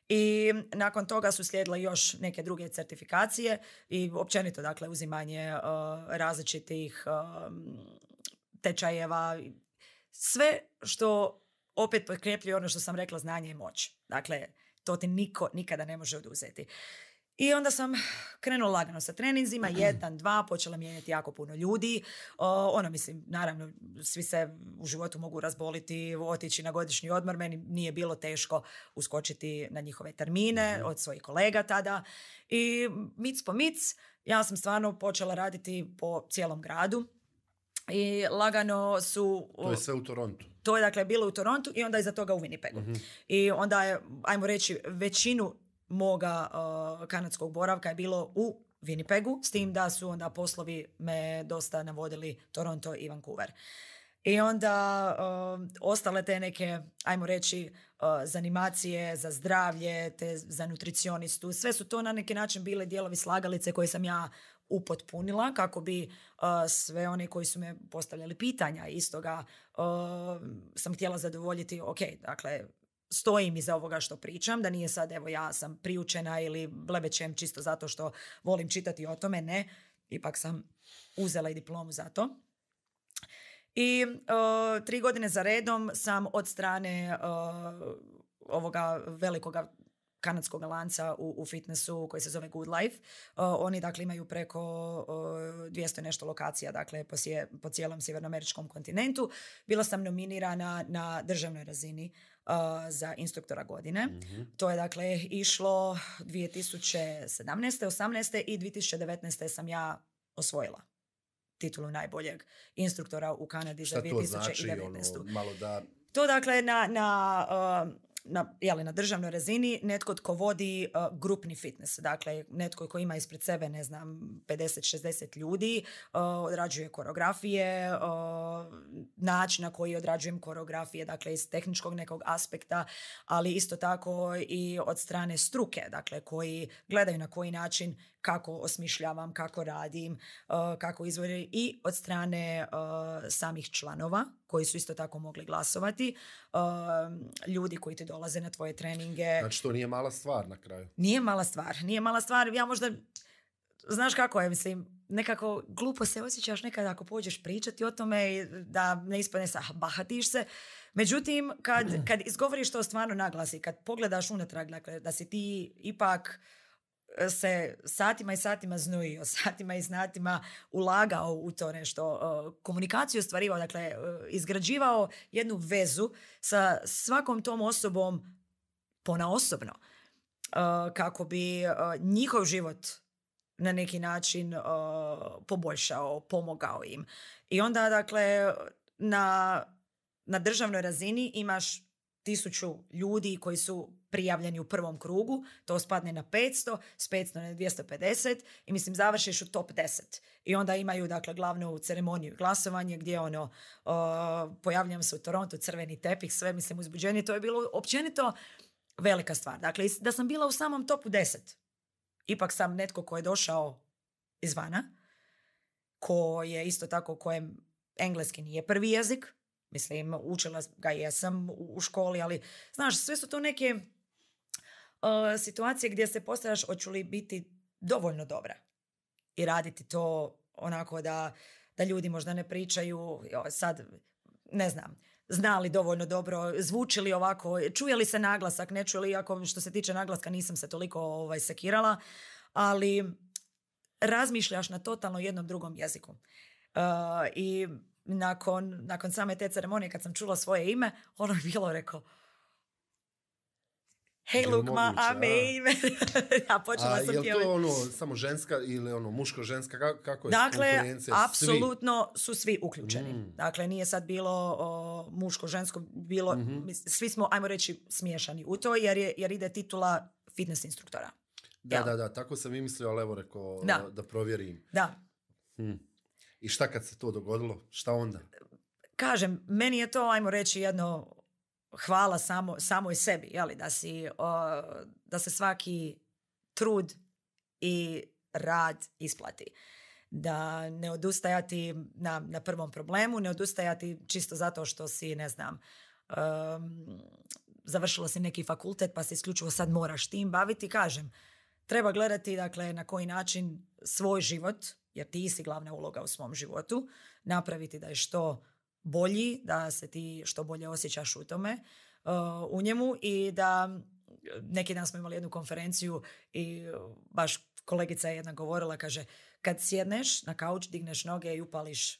I nakon toga su slijedile još neke druge certifikacije i općenito dakle uzimanje uh, različitih um, tečajeva, sve što opet potkrepljuje ono što sam rekla znanje i moć. Dakle, to ti niko nikada ne može oduzeti. I onda sam krenula lagano sa treninzima, mhm. jedan, dva, počela mijenjati jako puno ljudi. O, ono, mislim, naravno, svi se u životu mogu razboliti, otići na godišnji odmor. Meni nije bilo teško uskočiti na njihove termine mhm. od svojih kolega tada. I mic po mic, ja sam stvarno počela raditi po cijelom gradu. I lagano su... To je sve u Torontu. To je dakle bilo u Torontu i onda iza toga u Winnipegu. Mhm. I onda je, ajmo reći, većinu moga uh, kanadskog boravka je bilo u Winnipegu, s tim da su onda poslovi me dosta navodili Toronto i Vancouver. I onda ostale te neke, ajmo reći, zanimacije za animacije, za zdravlje, te za nutricionistu, sve su to na neki način bile dijelovi slagalice koje sam ja upotpunila kako bi sve one koji su me postavljali pitanja istoga sam htjela zadovoljiti, ok, dakle, stojim iza ovoga što pričam, da nije sad evo ja sam priučena ili blebećem čisto zato što volim čitati o tome, ne, ipak sam uzela i diplomu za to. I tri godine za redom sam od strane ovoga velikoga kanadskog lanca u, u fitnessu koji se zove Good Life. oni dakle imaju preko uh, 200 nešto lokacija dakle po, sje, po cijelom sjevernoameričkom kontinentu. Bila sam nominirana na državnoj razini za instruktora godine. Mhm. To je dakle išlo 2017. 18. i 2019. sam ja osvojila titulu najboljeg instruktora u Kanadi Šta za 2019. To znači, ono, to dakle na, na na, na državnoj razini netko tko vodi e, grupni fitness. Dakle, netko koji ima ispred sebe, ne znam, 50-60 ljudi, e, odrađuje koreografije, e, način na koji odrađujem koreografije, dakle, iz tehničkog nekog aspekta, ali isto tako i od strane struke, dakle, koji gledaju na koji način kako osmišljavam, kako radim, uh, kako izvori i od strane uh, samih članova koji su isto tako mogli glasovati, um, ljudi koji ti dolaze na tvoje treninge. Znači to nije mala stvar na kraju. Nije mala stvar, nije mala stvar. Ja možda, znaš kako je, mislim, nekako glupo se osjećaš nekad ako pođeš pričati o tome da ne ispane sa ah, bahatiš se. Međutim, kad, kad izgovoriš to stvarno naglasi, kad pogledaš unatrag, dakle, da si ti ipak se satima i satima znuio, [laughs] satima i satima ulagao u to nešto, komunikaciju ostvarivao, dakle izgrađivao jednu vezu sa svakom tom osobom ponaosobno kako bi njihov život na neki način poboljšao, pomogao im. I onda dakle na državnoj razini imaš tisuću ljudi koji su prijavljeni u prvom krugu, to spadne na 500, s 500 na 250 i mislim završiš u top 10. I onda imaju dakle glavnu ceremoniju glasovanje gdje ono pojavljam se u Toronto, crveni tepih, sve mislim uzbuđenje, to je bilo općenito velika stvar. Dakle, da sam bila u samom topu 10, ipak sam netko ko je došao izvana, ko je isto tako kojem engleski nije prvi jezik, Mislim, učila ga jesam u školi, ali znaš, sve su to neke uh, situacije gdje se postavljaš hoću li biti dovoljno dobra i raditi to onako da, da ljudi možda ne pričaju, sad ne znam, znali dovoljno dobro, zvučili ovako, čuje li se naglasak, ne čuje li, ako što se tiče naglaska nisam se toliko ovaj, sekirala, ali razmišljaš na totalno jednom drugom jeziku. Uh, I nakon, nakon same te ceremonije kad sam čula svoje ime, ono je bilo rekao Hej Lukma, ime. ja počela a, sam Je to ono samo ženska ili ono muško-ženska? Kako, Dakle, apsolutno su svi uključeni. Mm. Dakle, nije sad bilo muško-žensko, bilo, mhm. svi smo, ajmo reći, smiješani u to jer, jer ide titula fitness instruktora. Da, da, da, tako sam i mislio, ali evo rekao da, provjerim. Da. Hm. I šta kad se to dogodilo? Šta onda? Kažem, meni je to, ajmo reći, jedno hvala samo, i sebi, jeli, da, si, da se svaki trud i rad isplati. Da ne odustajati na, na prvom problemu, ne odustajati čisto zato što si, ne znam, završila si neki fakultet pa se isključivo sad moraš tim baviti, kažem, treba gledati dakle, na koji način svoj život, jer ti si glavna uloga u svom životu, napraviti da je što bolji, da se ti što bolje osjećaš u tome, uh, u njemu i da neki dan smo imali jednu konferenciju i uh, baš kolegica je jedna govorila, kaže, kad sjedneš na kauč, digneš noge i upališ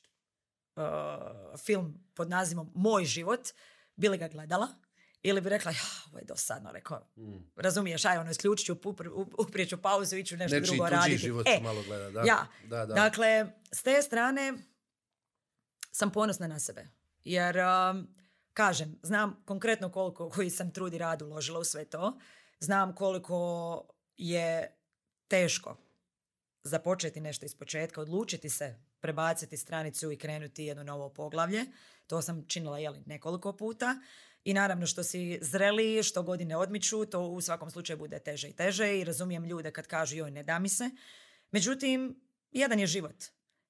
uh, film pod nazivom Moj život, bili ga gledala, ili bi rekla, ja, ovo je dosadno, rekao, mm. razumiješ, aj ono, isključit ću, uprijeti ću pauzu, iću nešto drugo raditi. život e, malo gleda, da. Ja, da, da. dakle, s te strane sam ponosna na sebe. Jer, um, kažem, znam konkretno koliko koji sam trud i rad uložila u sve to. Znam koliko je teško započeti nešto iz početka, odlučiti se, prebaciti stranicu i krenuti jedno novo poglavlje. To sam činila jeli, nekoliko puta. I naravno što si zreli, što godine odmiču, to u svakom slučaju bude teže i teže i razumijem ljude kad kažu joj ne da mi se. Međutim, jedan je život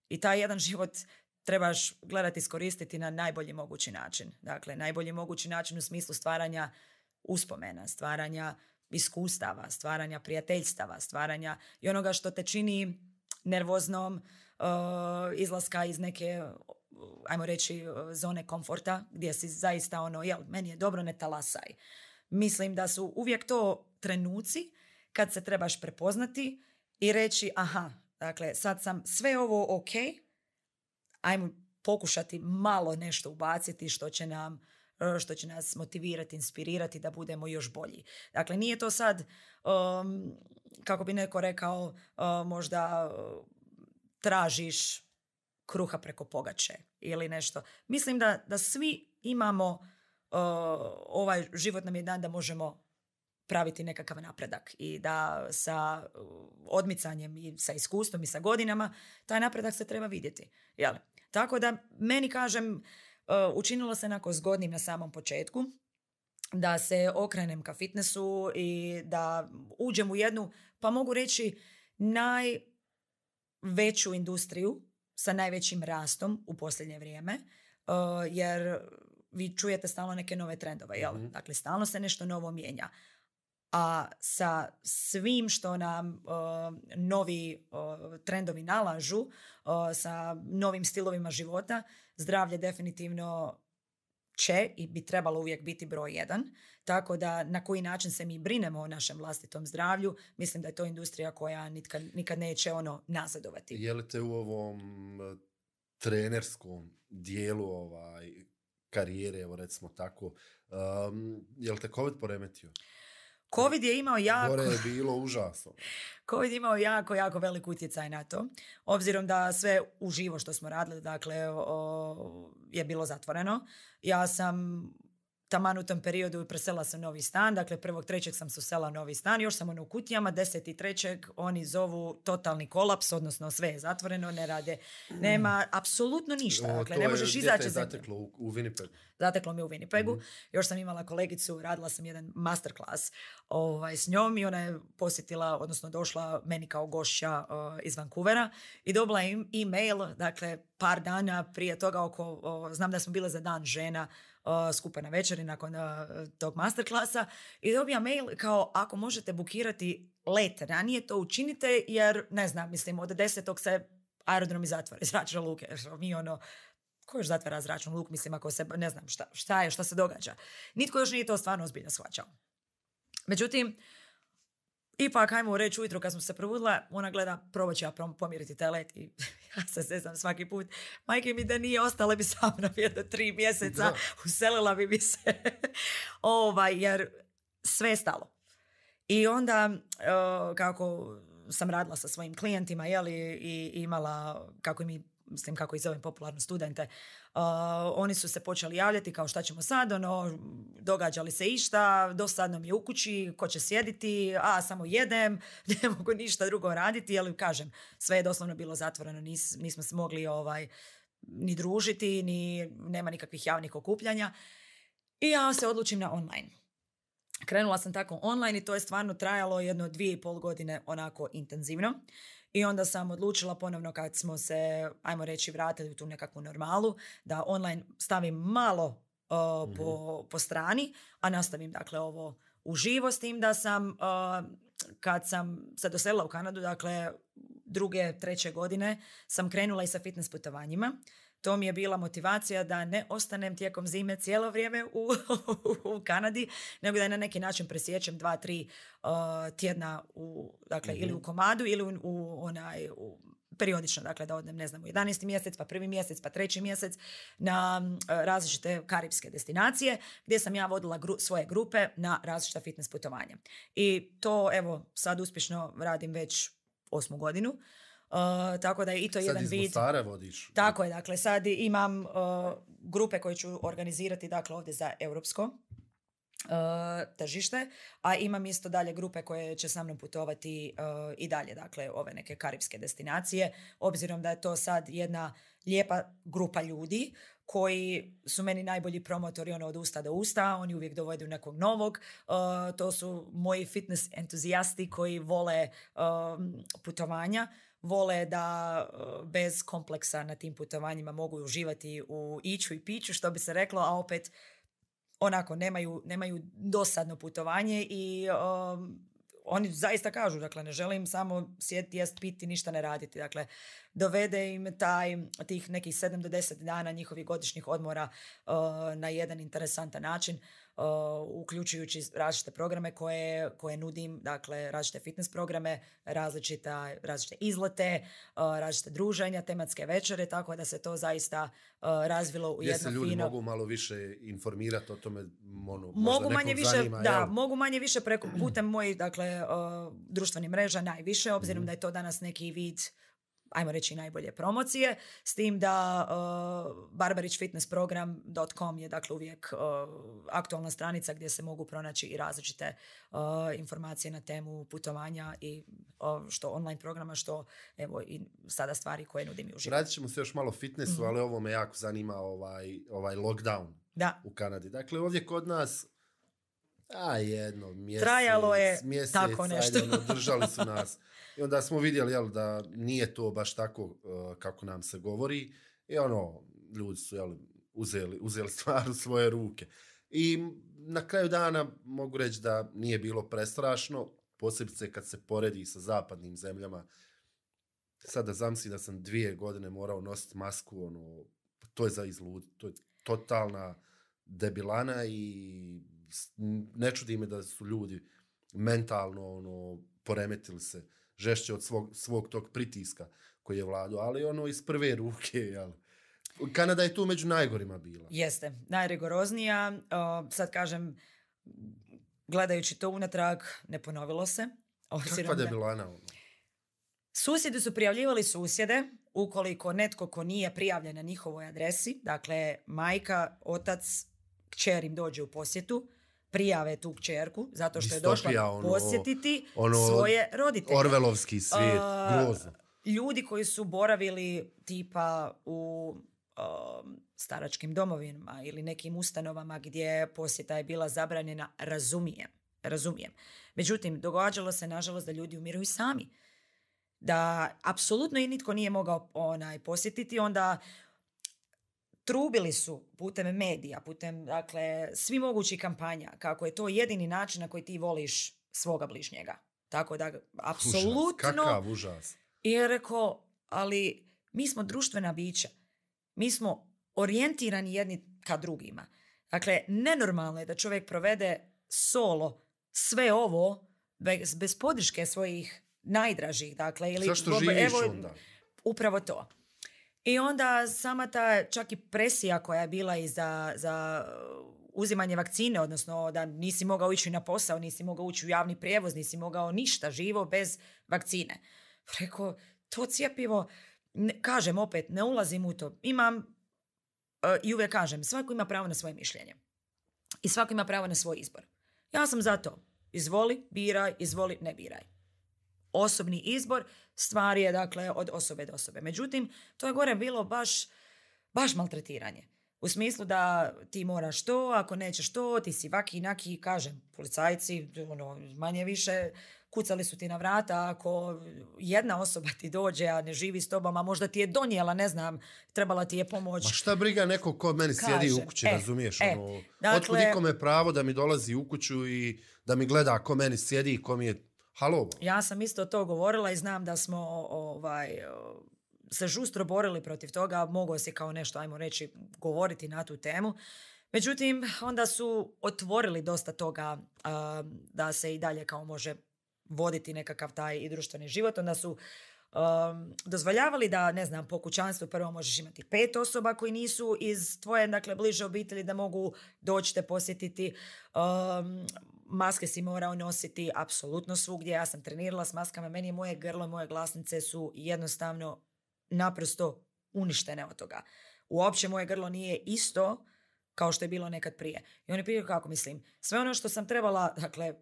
i taj jedan život trebaš gledati iskoristiti na najbolji mogući način. Dakle, najbolji mogući način u smislu stvaranja uspomena, stvaranja iskustava, stvaranja prijateljstava, stvaranja i onoga što te čini nervoznom, eh, izlaska iz neke ajmo reći, e, zone komforta gdje si zaista ono, jel, meni je dobro, ne talasaj. Mislim da su uvijek to trenuci kad se trebaš prepoznati i reći, aha, dakle, sad sam sve ovo ok, ajmo pokušati malo nešto ubaciti što će nam e, što će nas motivirati, inspirirati da budemo još bolji. Dakle, nije to sad, kako bi neko rekao, e, možda tražiš kruha preko pogače ili nešto. Mislim da, da svi imamo ovaj život nam je dan da možemo praviti nekakav napredak i da sa odmicanjem i sa iskustvom i sa godinama taj napredak se treba vidjeti. Tako da meni kažem učinilo se nako zgodnim na samom početku da se okrenem ka fitnessu i da uđem u jednu, pa mogu reći, najveću industriju sa najvećim rastom u posljednje vrijeme, uh, jer vi čujete stalno neke nove trendove, jel? mm Dakle, stalno se nešto novo mijenja. A sa svim što nam uh, novi uh, trendovi nalažu, sa novim stilovima života, zdravlje definitivno će i bi trebalo uvijek biti broj jedan tako da na koji način se mi brinemo o našem vlastitom zdravlju, mislim da je to industrija koja nikad, nikad neće ono nazadovati. Je li te u ovom e, trenerskom dijelu ovaj, karijere, evo recimo tako, um, je li te COVID poremetio? Covid je imao jako... je bilo užasno. [laughs] Covid je imao jako, jako velik utjecaj na to. Obzirom da sve uživo što smo radili, dakle, je bilo zatvoreno. Ja sam taman u tom periodu presela sam novi stan, dakle prvog trećeg sam se sela novi stan, još sam ono u kutijama, deset i trećeg oni zovu totalni kolaps, odnosno sve je zatvoreno, ne rade, nema mm. apsolutno ništa, dakle ne možeš izaći. Je zateklo u, Winnipegu? Zateklo mi u Winnipegu, mhm. još sam imala kolegicu, radila sam jedan masterclass ovaj, s njom i ona je posjetila, odnosno došla meni kao gošća eh, iz Vancouvera i dobila im e-mail, dakle par dana prije toga oko, znam da smo bile za dan žena Skupe na večeri nakon tog masterklasa i dobija mail kao ako možete bukirati let ranije to učinite jer ne znam, mislim od desetog se i zatvore [laughs] zračne luke, jer mi ono ko još zatvara zračnu luk, mislim ako se ne znam šta, šta je, šta se događa. Nitko još nije to stvarno ozbiljno shvaćao. Međutim, Ipak, ajmo reći, ujutro kad smo se probudila, ona gleda, probat ću ja pomiriti taj let i [laughs] ja se sezam svaki put. Majke mi da nije ostala bi sa mnom jedno tri mjeseca, uselila bi mi se. [laughs] ovaj, jer sve je stalo. I onda, e, kako sam radila sa svojim klijentima, jeli, i imala, kako mi mislim kako i zovem popularno studente, Uh, oni su se počeli javljati kao šta ćemo sad, ono, događa li se išta, dosadno mi je u kući, ko će sjediti, a samo jedem, [laughs] ne mogu ništa drugo raditi, ali kažem, sve je doslovno bilo zatvoreno, nismo se mogli ovaj, ni družiti, ni, nema nikakvih javnih okupljanja. I ja se odlučim na online. Krenula sam tako online i to je stvarno trajalo jedno dvije i pol godine onako intenzivno. I onda sam odlučila ponovno kad smo se, ajmo reći, vratili u tu nekakvu normalu, da online stavim malo uh, po, mhm. po strani, a nastavim dakle ovo uživo s tim da sam uh, kad sam se doselila u Kanadu, dakle druge, treće godine, sam krenula i sa fitness putovanjima to mi je bila motivacija da ne ostanem tijekom zime cijelo vrijeme u, [laughs] u Kanadi, nego da na neki način presjećem dva, tri uh, tjedna u, dakle, ili mhm. u komadu ili u, u onaj, periodično, dakle da odem, ne znam, u 11. mjesec, pa prvi mjesec, pa treći mjesec na različite karipske destinacije gdje sam ja vodila svoje grupe na različita fitness putovanja. I to evo sad uspješno radim već osmu godinu. Uh, tako da je i to jedan vid. vodiš. Tako je, dakle, sad imam uh, grupe koje ću organizirati, dakle, ovdje za europsko uh, tržište, a imam isto dalje grupe koje će sa mnom putovati uh, i dalje, dakle, ove neke karibske destinacije, obzirom da je to sad jedna lijepa grupa ljudi koji su meni najbolji promotori ono od usta do usta, oni uvijek dovedu nekog novog. Uh, to su moji fitness entuzijasti koji vole um, putovanja vole da e, bez kompleksa na tim putovanjima mogu uživati u iću i piću, što bi se reklo, a opet onako nemaju, nemaju dosadno putovanje i um, oni zaista kažu, dakle, ne želim samo sjediti, jest, piti, ništa ne raditi. Dakle, dovede im taj, tih nekih 7 do 10 dana njihovih godišnjih odmora e, na jedan interesantan način uključujući različite programe koje, koje nudim, dakle različite fitness programe, različita, različite izlete, različite druženja, tematske večere, tako da se to zaista razvilo u jednom jedno mogu malo više informirati o tome, ono, mogu manje više, zanima, da, mogu manje više preko putem mojih dakle, društvenih mreža najviše, obzirom mhm. da je to danas neki vid ajmo reći najbolje promocije, s tim da uh, je dakle uvijek eh, aktualna stranica gdje se mogu pronaći i različite eh, informacije na temu putovanja i što online programa, što evo i sada stvari koje nudim i uživam. Radit ćemo se još malo fitnessu, mhm. ali ovo me jako zanima ovaj, ovaj lockdown da. u Kanadi. Dakle, ovdje kod nas a jedno mjesec, Trajalo je mjesec, tako nešto. Ono, držali su [laughs] nas. I onda smo vidjeli jel, da nije to baš tako e, kako nam se govori. I ono, ljudi su jel, uzeli, uzeli [laughs] stvar u svoje ruke. I na kraju dana mogu reći da nije bilo prestrašno, posebice kad se poredi sa zapadnim zemljama. Sada zamisli da sam dvije godine morao nositi masku, ono, to je za izlud, to je totalna debilana i ne čudi me da su ljudi mentalno ono, poremetili se žešće od svog, svog tog pritiska koji je vladao ali ono iz prve ruke, jel? Kanada je tu među najgorima bila. Jeste, najrigoroznija. sad kažem, gledajući to unatrag, ne ponovilo se. Kakva Susjedi su prijavljivali susjede ukoliko netko ko nije prijavljen na njihovoj adresi, dakle majka, otac, kćer im dođe u posjetu, prijave tu kćerku, zato što je došla ono, posjetiti ono, svoje roditelje. Orvelovski svijet, Ljudi koji su boravili tipa u staračkim domovima ili nekim ustanovama gdje posjeta je bila zabranjena, razumijem. Razumijem. Međutim, događalo se, nažalost, da ljudi umiru i sami. Da apsolutno i nitko nije mogao onaj, posjetiti, onda trubili su putem medija, putem dakle, svi mogućih kampanja, kako je to jedini način na koji ti voliš svoga bližnjega. Tako da, apsolutno... Užas, kakav užas. I je rekao, ali mi smo društvena bića. Mi smo orijentirani jedni ka drugima. Dakle, nenormalno je da čovjek provede solo sve ovo bez, bez podrške svojih najdražih. Dakle, ili, Zašto živiš onda? Upravo to. I onda sama ta čak i presija koja je bila i za, za uh, uzimanje vakcine, odnosno da nisi mogao ići na posao, nisi mogao ući u javni prijevoz, nisi mogao ništa živo bez vakcine. Rekao, to cijepivo, kažem opet, ne ulazim u to. Imam, uh, i uvijek kažem, svako ima pravo na svoje mišljenje. I svako ima pravo na svoj izbor. Ja sam za to. Izvoli, biraj, izvoli, ne biraj osobni izbor, stvar je dakle od osobe do osobe. Međutim, to je gore bilo baš, baš maltretiranje. U smislu da ti moraš to, ako nećeš to, ti si vaki, naki, kažem, policajci, ono, manje više, kucali su ti na vrata, ako jedna osoba ti dođe, a ne živi s tobom, a možda ti je donijela, ne znam, trebala ti je pomoć. Ma šta briga neko ko meni sjedi u kući, e, razumiješ? E, ono, dakle, otkud pravo da mi dolazi u kuću i da mi gleda ko meni sjedi i ko mi je Halo. Ja sam isto to govorila i znam da smo ovaj, se žustro borili protiv toga, mogao si kao nešto, ajmo reći, govoriti na tu temu. Međutim, onda su otvorili dosta toga da se i dalje kao može voditi nekakav taj i društveni život. Onda su Um, dozvoljavali da, ne znam, po kućanstvu prvo možeš imati pet osoba koji nisu iz tvoje, dakle, bliže obitelji da mogu doći te posjetiti. Um, maske si morao nositi apsolutno svugdje. Ja sam trenirala s maskama, meni je moje grlo, i moje glasnice su jednostavno naprosto uništene od toga. Uopće moje grlo nije isto kao što je bilo nekad prije. I oni pitaju kako mislim. Sve ono što sam trebala, dakle,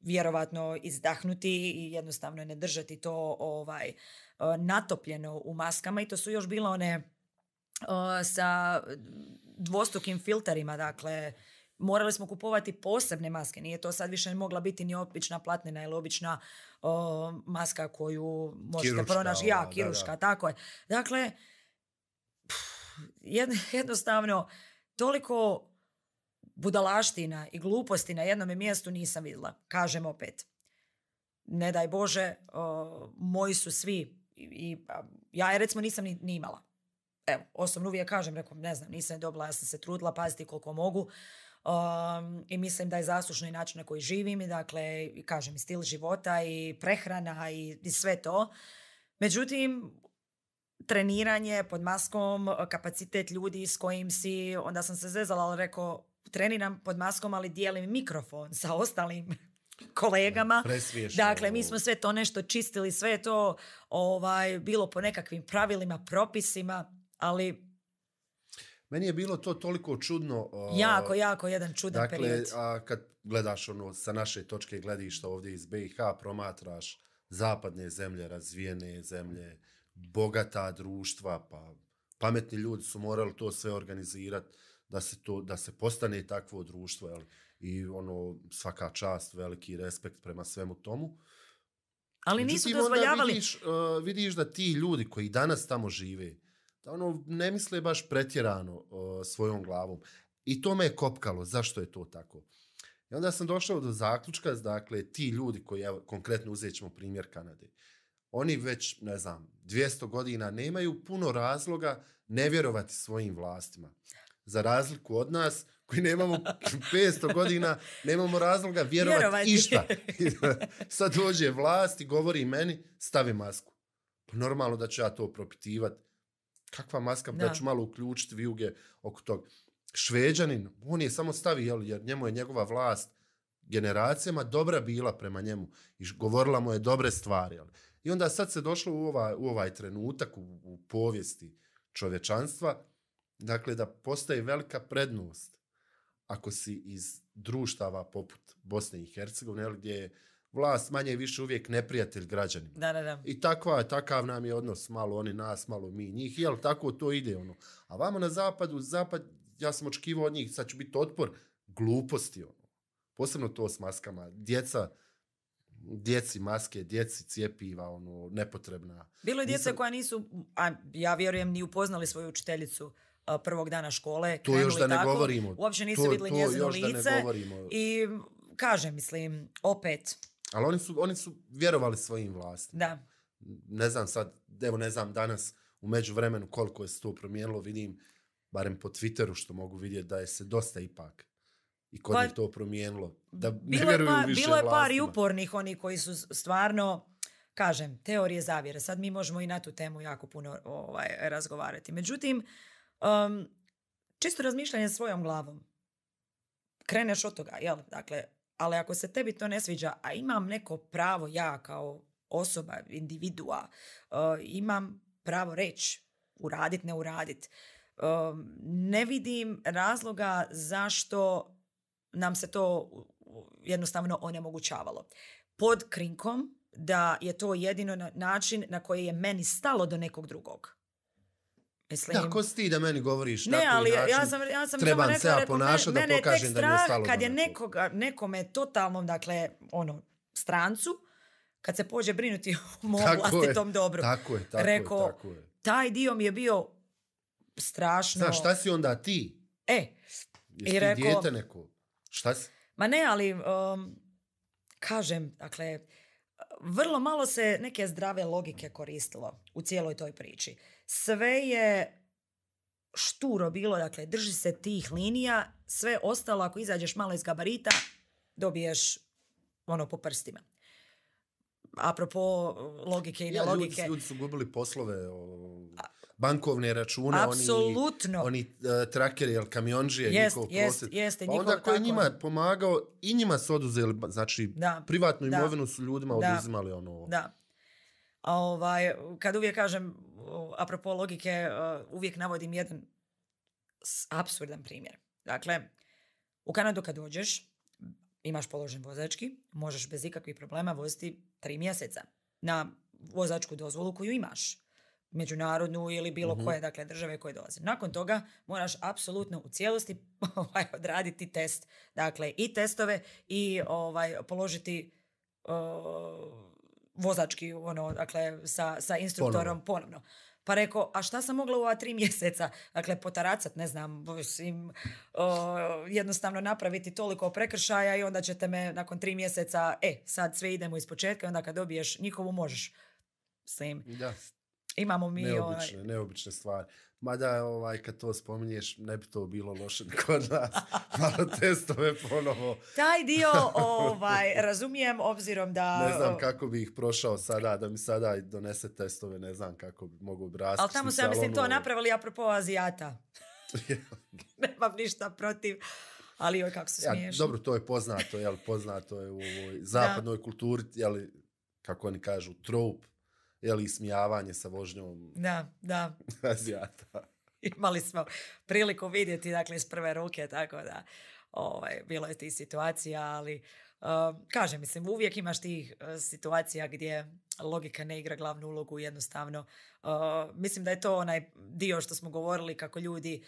vjerovatno izdahnuti i jednostavno ne držati to ovaj e, natopljeno u maskama i to su još bile one e, sa dvostukim filterima, dakle morali smo kupovati posebne maske. Nije to sad više mogla biti ni obična platnena ili obična maska koju možete pronaći. Ja, kiruška, tako je. Dakle, [laughs] jednostavno, toliko budalaština i gluposti na jednom mjestu nisam vidjela. Kažem opet, ne daj Bože, moji su svi i, ja je recimo nisam ni, ni imala. Evo, osobno uvijek kažem, rekom, ne znam, nisam dobila, ja sam se trudila paziti koliko mogu. Um, I mislim da je zaslušno i način na koji živim, i dakle, kažem, i stil života i prehrana i, sve to. Međutim, treniranje pod maskom, kapacitet ljudi s kojim si, onda sam se zezala, ali rekao, treniram pod maskom, ali dijelim mikrofon sa ostalim [laughs] kolegama. Dakle, mi smo sve to nešto čistili, sve je to ovaj, bilo po nekakvim pravilima, propisima, ali meni je bilo to toliko čudno. Jako, jako jedan čudan dakle, period. Dakle, kad gledaš ono sa naše točke gledišta ovdje iz BiH, promatraš zapadne zemlje, razvijene zemlje, bogata društva, pa pametni ljudi su morali to sve organizirati da se, to, da se postane takvo društvo. I ono, svaka čast, veliki respekt prema svemu tomu. Ali nisu dozvoljavali... vidiš, e, vidiš da ti ljudi koji danas tamo žive, da ono ne misle baš pretjerano svojom glavom. I to me je kopkalo, zašto je to tako. I onda sam došao do zaključka, dakle, ti ljudi koji, evo, konkretno uzet ćemo primjer Kanade, oni već, ne znam, 200 godina nemaju puno razloga ne vjerovati svojim vlastima. Za razliku od nas, koji nemamo 500 [laughs] godina, nemamo razloga vjerovati, išta. [laughs] Sad dođe vlast i govori meni, stavi masku. Pa normalno da ću ja to propitivati kakva maska, da, ću malo uključiti vijuge oko tog. Šveđanin, on je samo stavio, jel, jer njemu je njegova vlast generacijama dobra bila prema njemu i govorila mu je dobre stvari. I onda sad se došlo u ovaj, u ovaj trenutak u, povijesti čovječanstva, dakle da postoji velika prednost ako si iz društava poput Bosne i Hercegovine, gdje je vlast manje više uvijek neprijatelj građanima. Da, da, da. I takva, takav nam je odnos, malo oni nas, malo mi njih, jel, tako to ide ono. A vamo na zapadu, zapad, ja sam očekivao od njih, sad ću biti otpor, gluposti ono. Posebno to s maskama, djeca, djeci maske, djeci cijepiva, ono, nepotrebna. Bilo je djece koja nisu, a ja vjerujem, ni upoznali svoju učiteljicu prvog dana škole. To još da ne govorimo. Uopće nisu to, vidjeli to njezino lice. I kaže mislim, opet, ali oni su, oni su vjerovali svojim vlastima. Da. Ne znam sad, evo ne znam danas u međuvremenu koliko je se to promijenilo, vidim barem po Twitteru što mogu vidjeti da je se dosta ipak i kod pa, to promijenilo. Da ne bilo, je pa, bilo je par i upornih oni koji su stvarno, kažem, teorije zavjere. Sad mi možemo i na tu temu jako puno ovaj, razgovarati. Međutim, um, čisto razmišljanje svojom glavom. Kreneš od toga, jel? Dakle, ali ako se tebi to ne sviđa, a imam neko pravo ja kao osoba, individua, e, imam pravo reći, uraditi, ne uraditi, e, ne vidim razloga zašto nam se to jednostavno onemogućavalo. Pod krinkom da je to jedino način na koji je meni stalo do nekog drugog. Mislim, da, ko si ti da meni govoriš ne, ali ja sam, ja sam trebam se ja ponašati da pokažem da mi je stalo. Kad je nekome totalnom, dakle, ono, strancu, kad se pođe brinuti [laughs] o mom tom dobro. dobru. Tako je, tako Rekao, je, tako je. taj dio mi je bio strašno. Znaš, šta si onda ti? E. Jesi i rekao dijete neko? Šta si? Ma ne, ali um, kažem, dakle, vrlo malo se neke zdrave logike koristilo u cijeloj toj priči sve je šturo bilo, dakle, drži se tih linija, sve ostalo, ako izađeš malo iz gabarita, dobiješ ono po prstima. Apropo uh, logike i ja, Ljudi, su gubili poslove, bankovne račune, Absolutno. oni, oni e, trakeri, kamionđije, njihov prosjet. Jeste, pa njima pomagao, i njima su oduzeli, znači, privatnu imovinu su ljudima oduzimali. Ono. Da. A ovaj, kad uvijek kažem, apropo logike, e, uvijek navodim jedan apsurdan primjer. Dakle, u Kanadu kad dođeš, imaš položen vozački, možeš bez ikakvih problema voziti tri mjeseca na vozačku dozvolu koju imaš međunarodnu ili bilo mhm. koje dakle, države koje dolaze. Nakon toga moraš apsolutno u cijelosti [laughs] ovaj, odraditi test. Dakle, i testove i ovaj, položiti vozački, ono, dakle, sa, sa instruktorom ponovno. Pa rekao, a šta sam mogla u ova tri [laughs] mjeseca, dakle, potaracat, ne znam, im, jednostavno napraviti toliko prekršaja i onda ćete me nakon tri mjeseca, e, sad sve idemo iz početka i onda kad dobiješ njihovu možeš. Same. Da. Imamo mi... Neobične, ovaj... neobične stvari. Mada, ovaj, kad to spominješ, ne bi to bilo loše kod nas. [laughs] Malo testove ponovo. Taj dio [laughs] ovaj, razumijem, obzirom da... Ne znam kako bi ih prošao sada, da mi sada donese testove, ne znam kako bi mogu brasti. Ali tamo sam, mislim, to napravili apropo Azijata. [laughs] Nemam ništa protiv. Ali joj, kako se smiješ. Ja, dobro, to je poznato, jel, poznato je u ovoj zapadnoj da. kulturi, jel, kako oni kažu, trope jeli, smijavanje sa vožnjom. Da, da. [laughs] [laughs] Imali smo priliku vidjeti, dakle, iz prve ruke, tako da ovaj, bilo je ti situacija, ali eh, kaže, kažem, mislim, uvijek imaš tih eh, situacija gdje logika ne igra glavnu ulogu jednostavno. Eh, mislim da je to onaj dio što smo govorili kako ljudi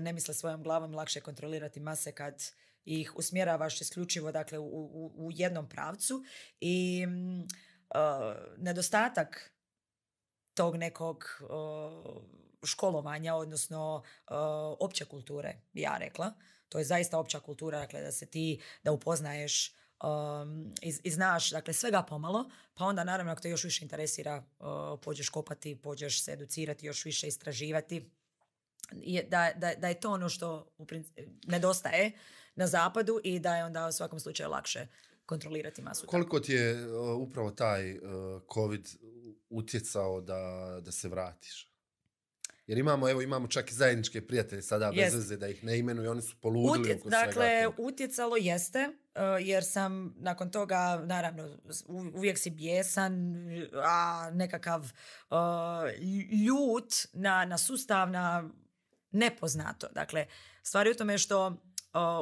ne misle svojom glavom lakše kontrolirati mase kad ih usmjeravaš isključivo dakle, u, u, u jednom pravcu i mm, nedostatak tog nekog školovanja, odnosno opće kulture, ja rekla. To je zaista opća kultura, dakle da se ti, da upoznaješ um, i, znaš, dakle svega pomalo, pa onda naravno ako te još više interesira, uh, pođeš kopati, pođeš se educirati, još više istraživati. Je, da, da, da, je to ono što u nedostaje na zapadu i da je onda u svakom slučaju lakše kontrolirati masu. Koliko ti je e, upravo taj e, COVID utjecao da, da se vratiš? Jer imamo, evo, imamo čak i zajedničke prijatelje sada bez veze da ih ne i oni su poludili dakle, utjecalo jeste, e, jer sam nakon toga, naravno, uvijek si bijesan, a nekakav uh, ljut na, na sustav, na nepoznato. Dakle, stvari u tome što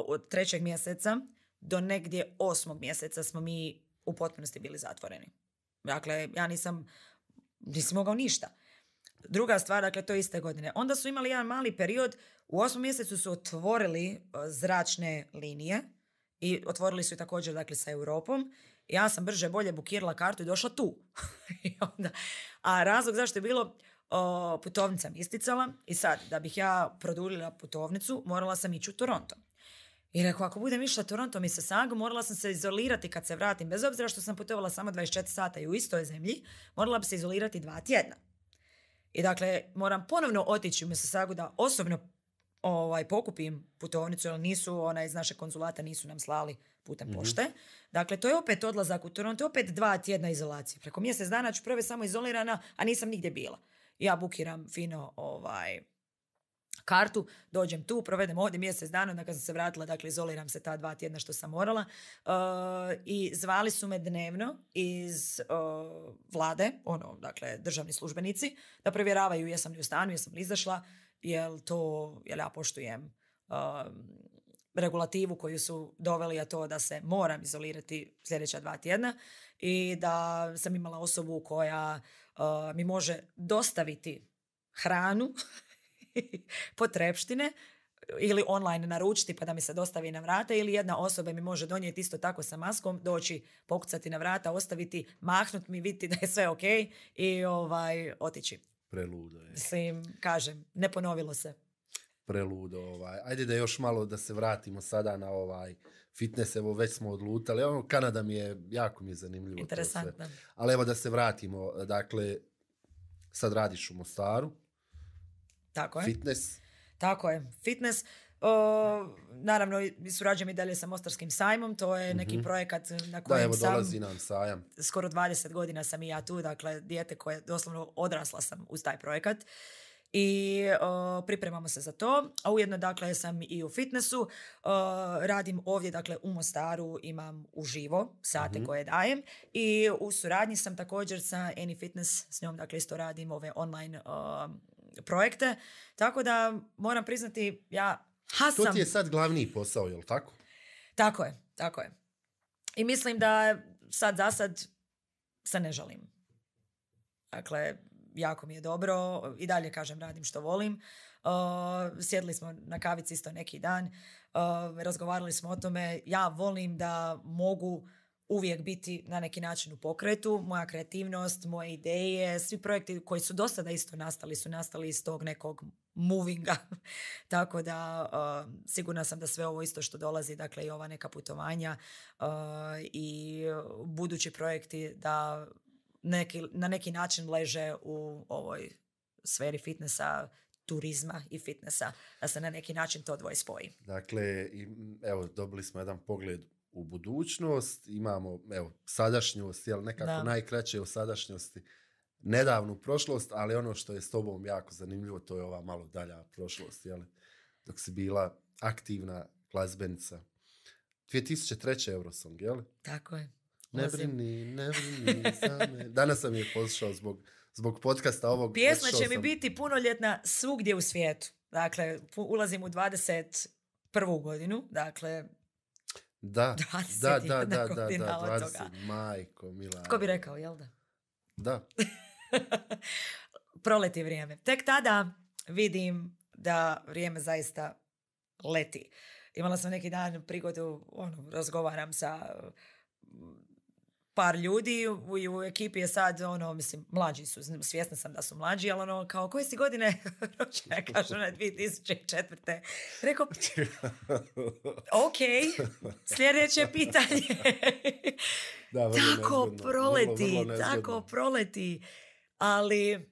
od trećeg mjeseca do negdje osmog mjeseca smo mi u potpunosti bili zatvoreni. Dakle, ja nisam, nisam mogao ništa. Druga stvar, dakle, to iste godine. Onda su imali jedan mali period, u osmom mjesecu su otvorili e, zračne linije i otvorili su i također, dakle, sa Europom. Ja sam brže bolje bukirala kartu i došla tu. [laughs] I onda, a razlog zašto je bilo, o, putovnica mi isticala i sad, da bih ja produljila putovnicu, morala sam ići u Toronto. I rekao, ako budem išla mi i sagu morala sam se izolirati kad se vratim. Bez obzira što sam putovala samo 24 sata i u istoj zemlji, morala bi se izolirati dva tjedna. I dakle, moram ponovno otići u sagu da osobno ovaj, pokupim putovnicu, jer nisu, ona iz našeg konzulata nisu nam slali putem mm pošte. Dakle, to je opet odlazak u Toronto, opet dva tjedna izolacije. Preko mjesec dana ću prve samo izolirana, a nisam nigdje bila. Ja bukiram fino ovaj, kartu, dođem tu, provedem ovdje mjesec dana, onda kad sam se vratila, dakle izoliram se ta dva tjedna što sam morala e, i zvali su me dnevno iz e, vlade, ono, dakle državni službenici, da provjeravaju jesam li u stanu, jesam li izašla, jel to, jel ja poštujem e, regulativu koju su doveli, a to da se moram izolirati sljedeća dva tjedna i da sam imala osobu koja mi može dostaviti hranu [laughs] potrepštine ili online naručiti pa da mi se dostavi na vrata ili jedna osoba mi može donijeti isto tako sa maskom, doći, pokucati na vrata, ostaviti, mahnut mi, vidjeti da je sve ok i ovaj, otići. Preludo je. Mislim, kažem, ne ponovilo se. Preludo, ovaj. Ajde da još malo da se vratimo sada na ovaj fitness, evo već smo odlutali. Ono, Kanada mi je, jako mi je zanimljivo. Interesantno. Ali evo da se vratimo, dakle, sad radiš u Mostaru, tako je. Fitness. Tako je. Fitness. O, naravno, surađujem i dalje sa Mostarskim sajmom, to je neki mm projekat na kojem da, evo, sam... nam sajam. Skoro 20 godina sam i ja tu, dakle, dijete koje doslovno odrasla sam uz taj projekat. I pripremamo se za to, a ujedno dakle sam i u fitnessu, radim ovdje dakle u Mostaru, imam uživo sate mhm. koje dajem i u suradnji sam također sa Any Fitness, s njom dakle isto radim ove online projekte. Tako da moram priznati, ja hasam. To ti je sad glavni posao, jel tako? Tako je, tako je. I mislim da sad za sad se ne žalim. Dakle, jako mi je dobro. I dalje, kažem, radim što volim. Uh, sjedli smo na kavici isto neki dan. Uh, razgovarali smo o tome. Ja volim da mogu uvijek biti na neki način u pokretu, moja kreativnost, moje ideje, svi projekti koji su do sada isto nastali su nastali iz tog nekog movinga, [laughs] tako da sigurna sam da sve ovo isto što dolazi, dakle i ova neka putovanja i budući projekti da neki, na neki način leže u ovoj sferi fitnessa, turizma i fitnessa, da se na neki način to dvoje spoji. Dakle, evo, dobili smo jedan pogled u budućnost, imamo evo, sadašnjost, jel nekako najkraće u sadašnjosti nedavnu prošlost, ali ono što je s tobom jako zanimljivo, to je ova malo dalja prošlost, jel? Dok si bila aktivna glazbenica. 2003. Eurosong, jel? Tako je. Ne brini, ne brini same. Danas sam je poslušao zbog, zbog podcasta ovog. Pjesma će mi biti punoljetna svugdje u svijetu. Dakle, ulazim u 21. godinu, dakle, [laughs] Da, da, da, da, da, da, majko, mila. Tko bi rekao, jel da? Da. [laughs] Proleti vrijeme. Tek tada vidim da vrijeme zaista leti. Imala sam neki dan prigodu, ono, razgovaram sa par ljudi u u ekipi je sad, ono, mislim, mlađi su, svjesna sam da su mlađi, ali ono, kao, koje si godine rođena, kažu, na 2004. Rekao, ok, sljedeće [laughs] pitanje. [laughs] da, tako proleti, tako proleti. Ali,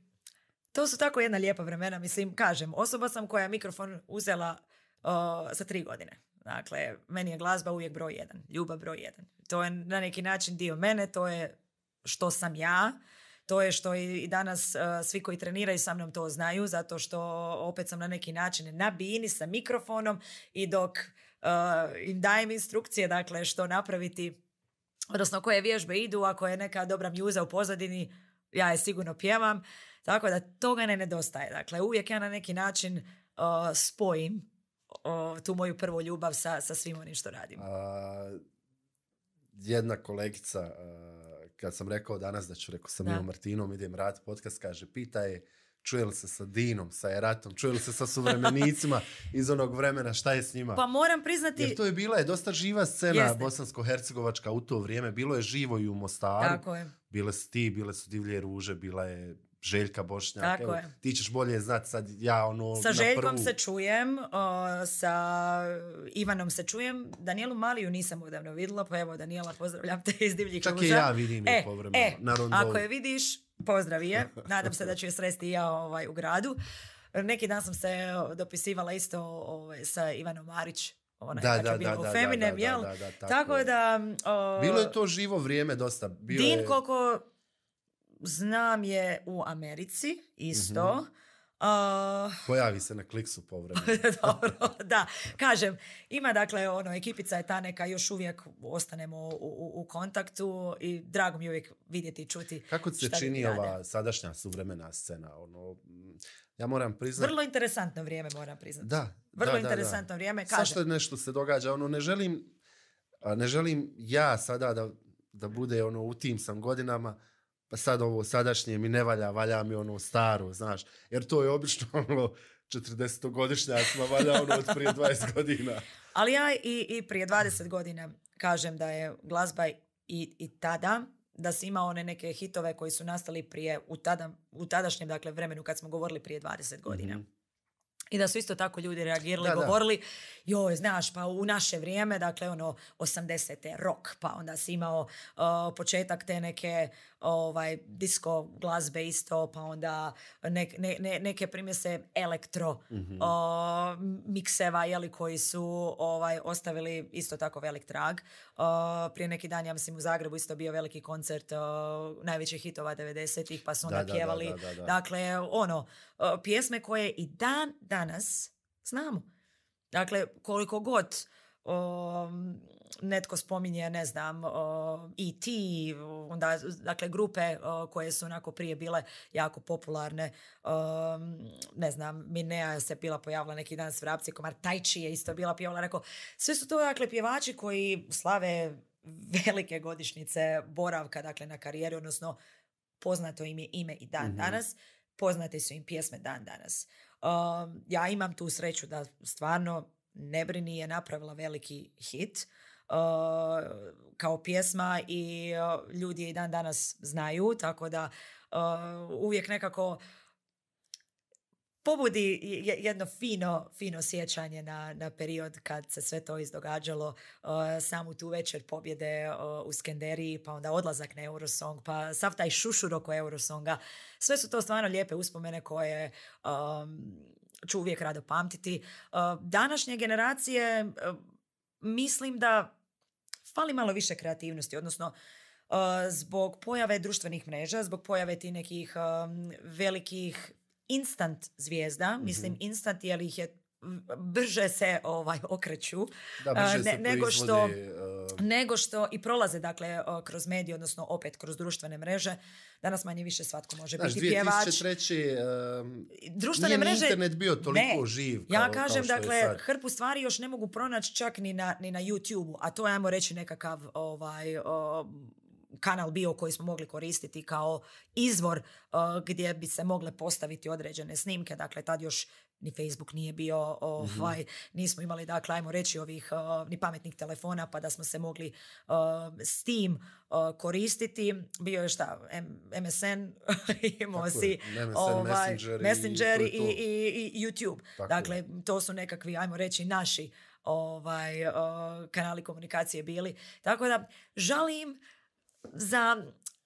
to su tako jedna lijepa vremena, mislim, kažem, osoba sam koja je mikrofon uzela uh, za tri godine. Dakle, meni je glazba uvijek broj jedan, ljubav broj jedan. To je na neki način dio mene, to je što sam ja, to je što i danas e, svi koji treniraju sa mnom to znaju, zato što opet sam na neki način na bini sa mikrofonom i dok e, im dajem instrukcije, dakle, što napraviti, odnosno koje vježbe idu, ako je neka dobra mjuza u pozadini, ja je sigurno pjevam, tako da toga ne nedostaje. Dakle, uvijek ja na neki način e, spojim o, tu moju prvu ljubav sa, sa svim onim što radim? A, jedna kolegica, kad sam rekao danas da ću, rekao sam Ivo Martinom, idem rad podcast, kaže, pita je, čuje li se sa Dinom, sa Eratom, čuje li se sa suvremenicima [laughs] iz onog vremena, šta je s njima? Pa moram priznati... Jer to je bila je dosta živa scena bosansko-hercegovačka u to vrijeme, bilo je živo i u Mostaru. Tako je. Bile su ti, bile su divlje ruže, bila je Željka Bošnjaka. bolje znati sad ja ono Sa Željkom se čujem, sa Ivanom se čujem. Danijelu Maliju nisam odavno vidjela, pa evo Danijela pozdravljam te iz divljih Čak ja vidim e, povremeno. E, ako je vidiš, pozdrav je. [laughs] Nadam se da ću je sresti ja ovaj, u gradu. Neki dan sam se dopisivala isto ovaj, sa Ivanom Marić, ona da, da, da, tako, da... bilo je to živo vrijeme dosta. Din koliko znam je u Americi isto. Uh, Pojavi se na kliksu povremeno. [laughs] dobro, da. Kažem, ima dakle, ono, ekipica je ta neka, još uvijek ostanemo u, u, kontaktu i drago mi uvijek vidjeti i čuti Kako se čini ova sadašnja suvremena scena? Ono, mm, ja moram priznati... Vrlo interesantno vrijeme, moram priznati. Da, Vrlo da, interesantno vrijeme, kažem. nešto se događa? Ono, ne želim, ne želim ja sada da, da bude ono, u tim sam godinama, pa sad ovo sadašnje mi ne valja, valja mi ono staro, znaš. Jer to je obično [laughs] ono 40-godišnjacima valja ono od prije 20 [laughs] godina. Ali ja i, i prije 20 godina kažem da je glazba i, i tada, da si imao one neke hitove koji su nastali prije u, tada, u tadašnjem dakle, vremenu kad smo govorili prije 20 godina. Mhm. I da su isto tako ljudi reagirali, govorili, da. joj, znaš, pa u naše vrijeme, dakle, ono, 80. rok, pa onda si imao početak te neke ovaj, disco glazbe isto, pa onda ne, ne, neke primjese elektro mm-hmm. mikseva koji su ovaj, ostavili isto tako velik trag. prije neki dan, ja mislim, u Zagrebu isto bio veliki koncert o, najvećih hitova 90-ih, pa su onda da, pjevali. dakle, ono, pjesme koje i dan danas znamo. Dakle, koliko god netko spominje, ne znam, i e ti, onda, dakle, grupe koje su onako prije bile jako popularne, ne znam, Minea se bila pojavila neki dan s vrapci, komar Tajči je isto bila pjevala, rekao, sve su to, dakle, pjevači koji slave velike godišnjice boravka, dakle, na karijeri, odnosno poznato im je ime i dan mhm. danas, poznate su im pjesme dan danas. ja imam tu sreću da stvarno Nebrini je napravila veliki hit Eh, kao pjesma i eh, ljudi je i dan danas znaju, tako da eh, uvijek nekako pobudi jedno fino, fino sjećanje na, na period kad se sve to izdogađalo, samu tu večer pobjede u Skenderiji, pa onda odlazak na Eurosong, pa sav taj šušur oko Eurosonga. Sve su to stvarno lijepe uspomene koje um, ću uvijek rado pamtiti. današnje generacije mislim da fali malo više kreativnosti, odnosno uh, zbog pojave društvenih mreža, zbog pojave ti nekih um, velikih instant zvijezda, mhm. mislim instant jer ih je brže se ovaj okreću da, uh, brže se nego što nego što i prolaze dakle kroz medije, odnosno opet kroz društvene mreže. Danas manje više svatko može biti 2003. pjevač. E, društvene mreže, internet bio toliko ne. živ. ja kažem, dakle, hrpu stvari još ne mogu pronaći čak ni na, ni na youtube a to je, ajmo reći, nekakav ovaj, kanal bio koji smo mogli koristiti kao izvor gdje bi se mogle postaviti određene snimke. Dakle, tad još ni Facebook nije bio, ovaj, mhm. nismo imali, dakle, ajmo reći ovih ni pametnih telefona, pa da smo se mogli s tim koristiti. Bio je šta, M- MSN, [laughs] imao si ovaj, Messenger i, i, YouTube. dakle, to su nekakvi, ajmo reći, naši ovaj, kanali komunikacije bili. Tako da, žalim za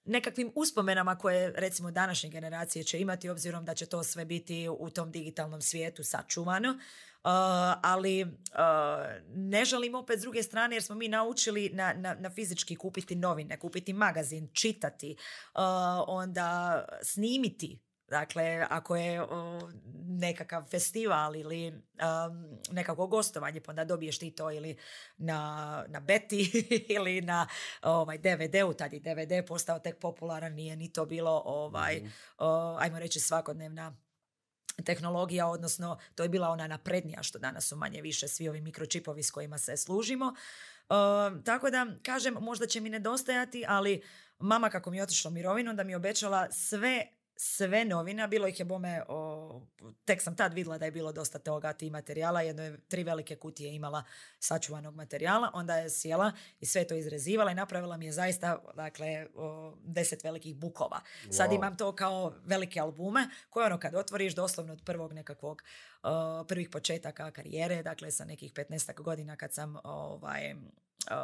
nekakvim uspomenama koje recimo današnje generacije će imati obzirom da će to sve biti u tom digitalnom svijetu sačuvano. Uh, ali uh, ne želim opet s druge strane jer smo mi naučili na, na, na fizički kupiti novine, kupiti magazin, čitati, uh, onda snimiti Dakle, ako je o, nekakav festival ili um, nekako gostovanje, pa onda dobiješ ti to ili na, na beti [laughs] ili na ovaj, DVD-u, tad je DVD postao tek popularan, nije ni to bilo, ovaj, mhm. ajmo reći, svakodnevna tehnologija, odnosno to je bila ona naprednija što danas su manje više svi ovi mikročipovi s kojima se služimo. tako da, kažem, možda će mi nedostajati, ali mama kako mi je otišla u mirovinu, mi je obećala sve sve novina, bilo ih je bome, tek sam tad vidjela da je bilo dosta toga ti materijala, jedno je tri velike kutije imala sačuvanog materijala, onda je sjela i sve to izrezivala i napravila mi je zaista dakle, o, deset velikih bukova. Sad imam to kao velike albume koje ono kad otvoriš doslovno od prvog nekakvog prvih početaka karijere, dakle sa nekih 15 godina kad sam ovaj, Uh,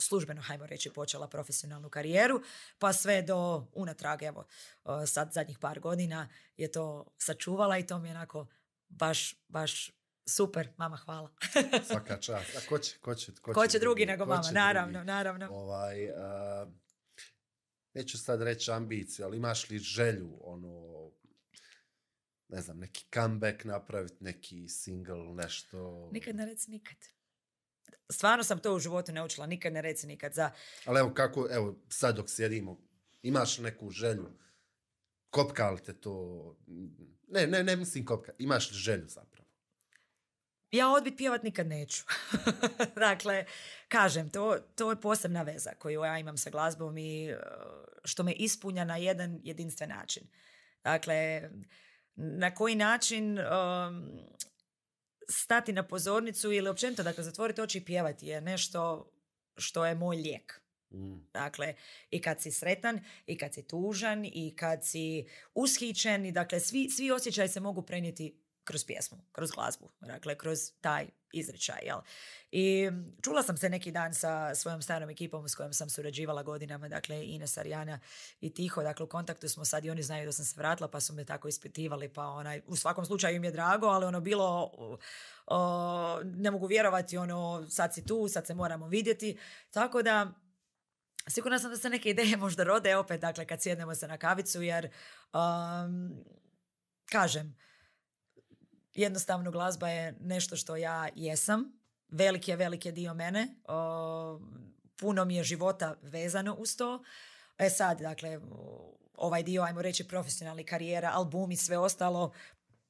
službeno, hajmo reći, počela profesionalnu karijeru, pa sve do unatrag, evo, uh, sad zadnjih par godina je to sačuvala i to mi je onako baš, baš Super, mama, hvala. [laughs] Svaka čast. A ko će, ko će, drugi nego mama, naravno, naravno. Ovaj, uh, neću sad reći ambiciju, ali imaš li želju, ono, ne znam, neki comeback napraviti, neki single, nešto? Nikad ne reci nikad stvarno sam to u životu naučila, nikad ne reci nikad za... Ali evo kako, evo sad dok sjedimo, imaš neku želju, kopka te to... Ne, ne, ne mislim kopka, imaš želju zapravo. Ja odbit pjevat nikad neću. [laughs] dakle, kažem, to, to je posebna veza koju ja imam sa glazbom i e, što me ispunja na jedan jedinstven način. Dakle, na koji način stati na pozornicu ili općenito, dakle, zatvoriti oči i pjevati je nešto što je moj lijek. Mm. Dakle, i kad si sretan, i kad si tužan, i kad si ushićen, i dakle, svi, svi osjećaji se mogu prenijeti kroz pjesmu, kroz glazbu, dakle kroz taj izričaj Jel? I čula sam se neki dan sa svojom starom ekipom s kojom sam surađivala godinama, dakle Ines, Sarjana i Tiho, dakle u kontaktu smo sad i oni znaju da sam se vratila pa su me tako ispitivali, pa onaj, u svakom slučaju im je drago, ali ono bilo, ne mogu vjerovati, ono sad si tu, sad se moramo vidjeti, tako da Sigurna sam da se neke ideje [laughs] možda rode opet, dakle, kad sjednemo se na kavicu, jer, um, kažem, jednostavno glazba je nešto što ja jesam. veliki je, veliki je dio mene. puno mi je života vezano uz to. E sad, dakle, ovaj dio, ajmo reći, profesionalni karijera, album i sve ostalo,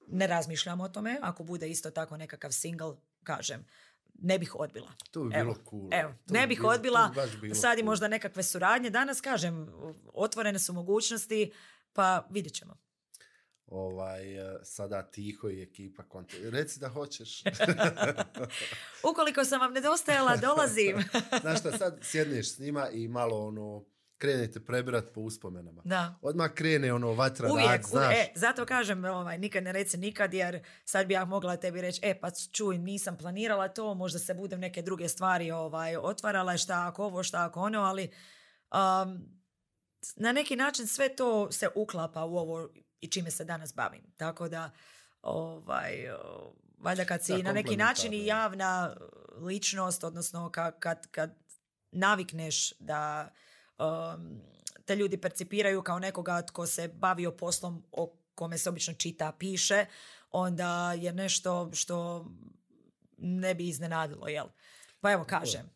ne razmišljam o tome. Ako bude isto tako nekakav single, kažem, ne bih odbila. To bi bilo cool. Evo, ne bih odbila. Sad i možda nekakve suradnje. Danas, kažem, otvorene su mogućnosti, pa vidjet ćemo ovaj, e, sada tiho i ekipa konta. Reci da hoćeš. [laughs] Ukoliko sam vam nedostajala, [laughs] dolazim. Znaš šta, sad sjedneš s njima i malo ono, krenete prebrat po uspomenama. Da. Odmah krene ono vatra uvijek, e, znaš. e, zato kažem, ovaj, nikad ne reci nikad, jer sad bi ja mogla tebi reći, e pa čuj, nisam planirala to, možda se budem neke druge stvari ovaj, otvarala, šta ako ovo, šta ako ono, ali na neki način sve to se uklapa u ovo i čime se danas bavim. Tako da, ovaj, valjda kad si na neki način i javna uh, ličnost, odnosno kad, kad, kad navikneš da um, te ljudi percipiraju kao nekoga tko se bavio poslom o kome se obično čita, piše, onda je nešto što ne bi iznenadilo, jel? Pa evo, kažem.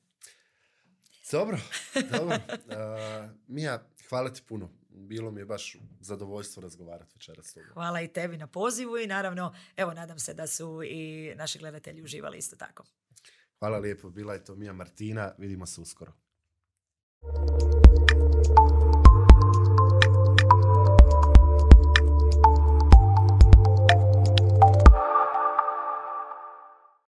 Dobro, [laughs] dobro. Uh, Mija, hvala ti puno bilo mi je baš zadovoljstvo razgovarati večeras s tobom. Hvala i tebi na pozivu i naravno, evo, nadam se da su i naši gledatelji uživali isto tako. Hvala lijepo, bila je to Mija Martina, vidimo se uskoro.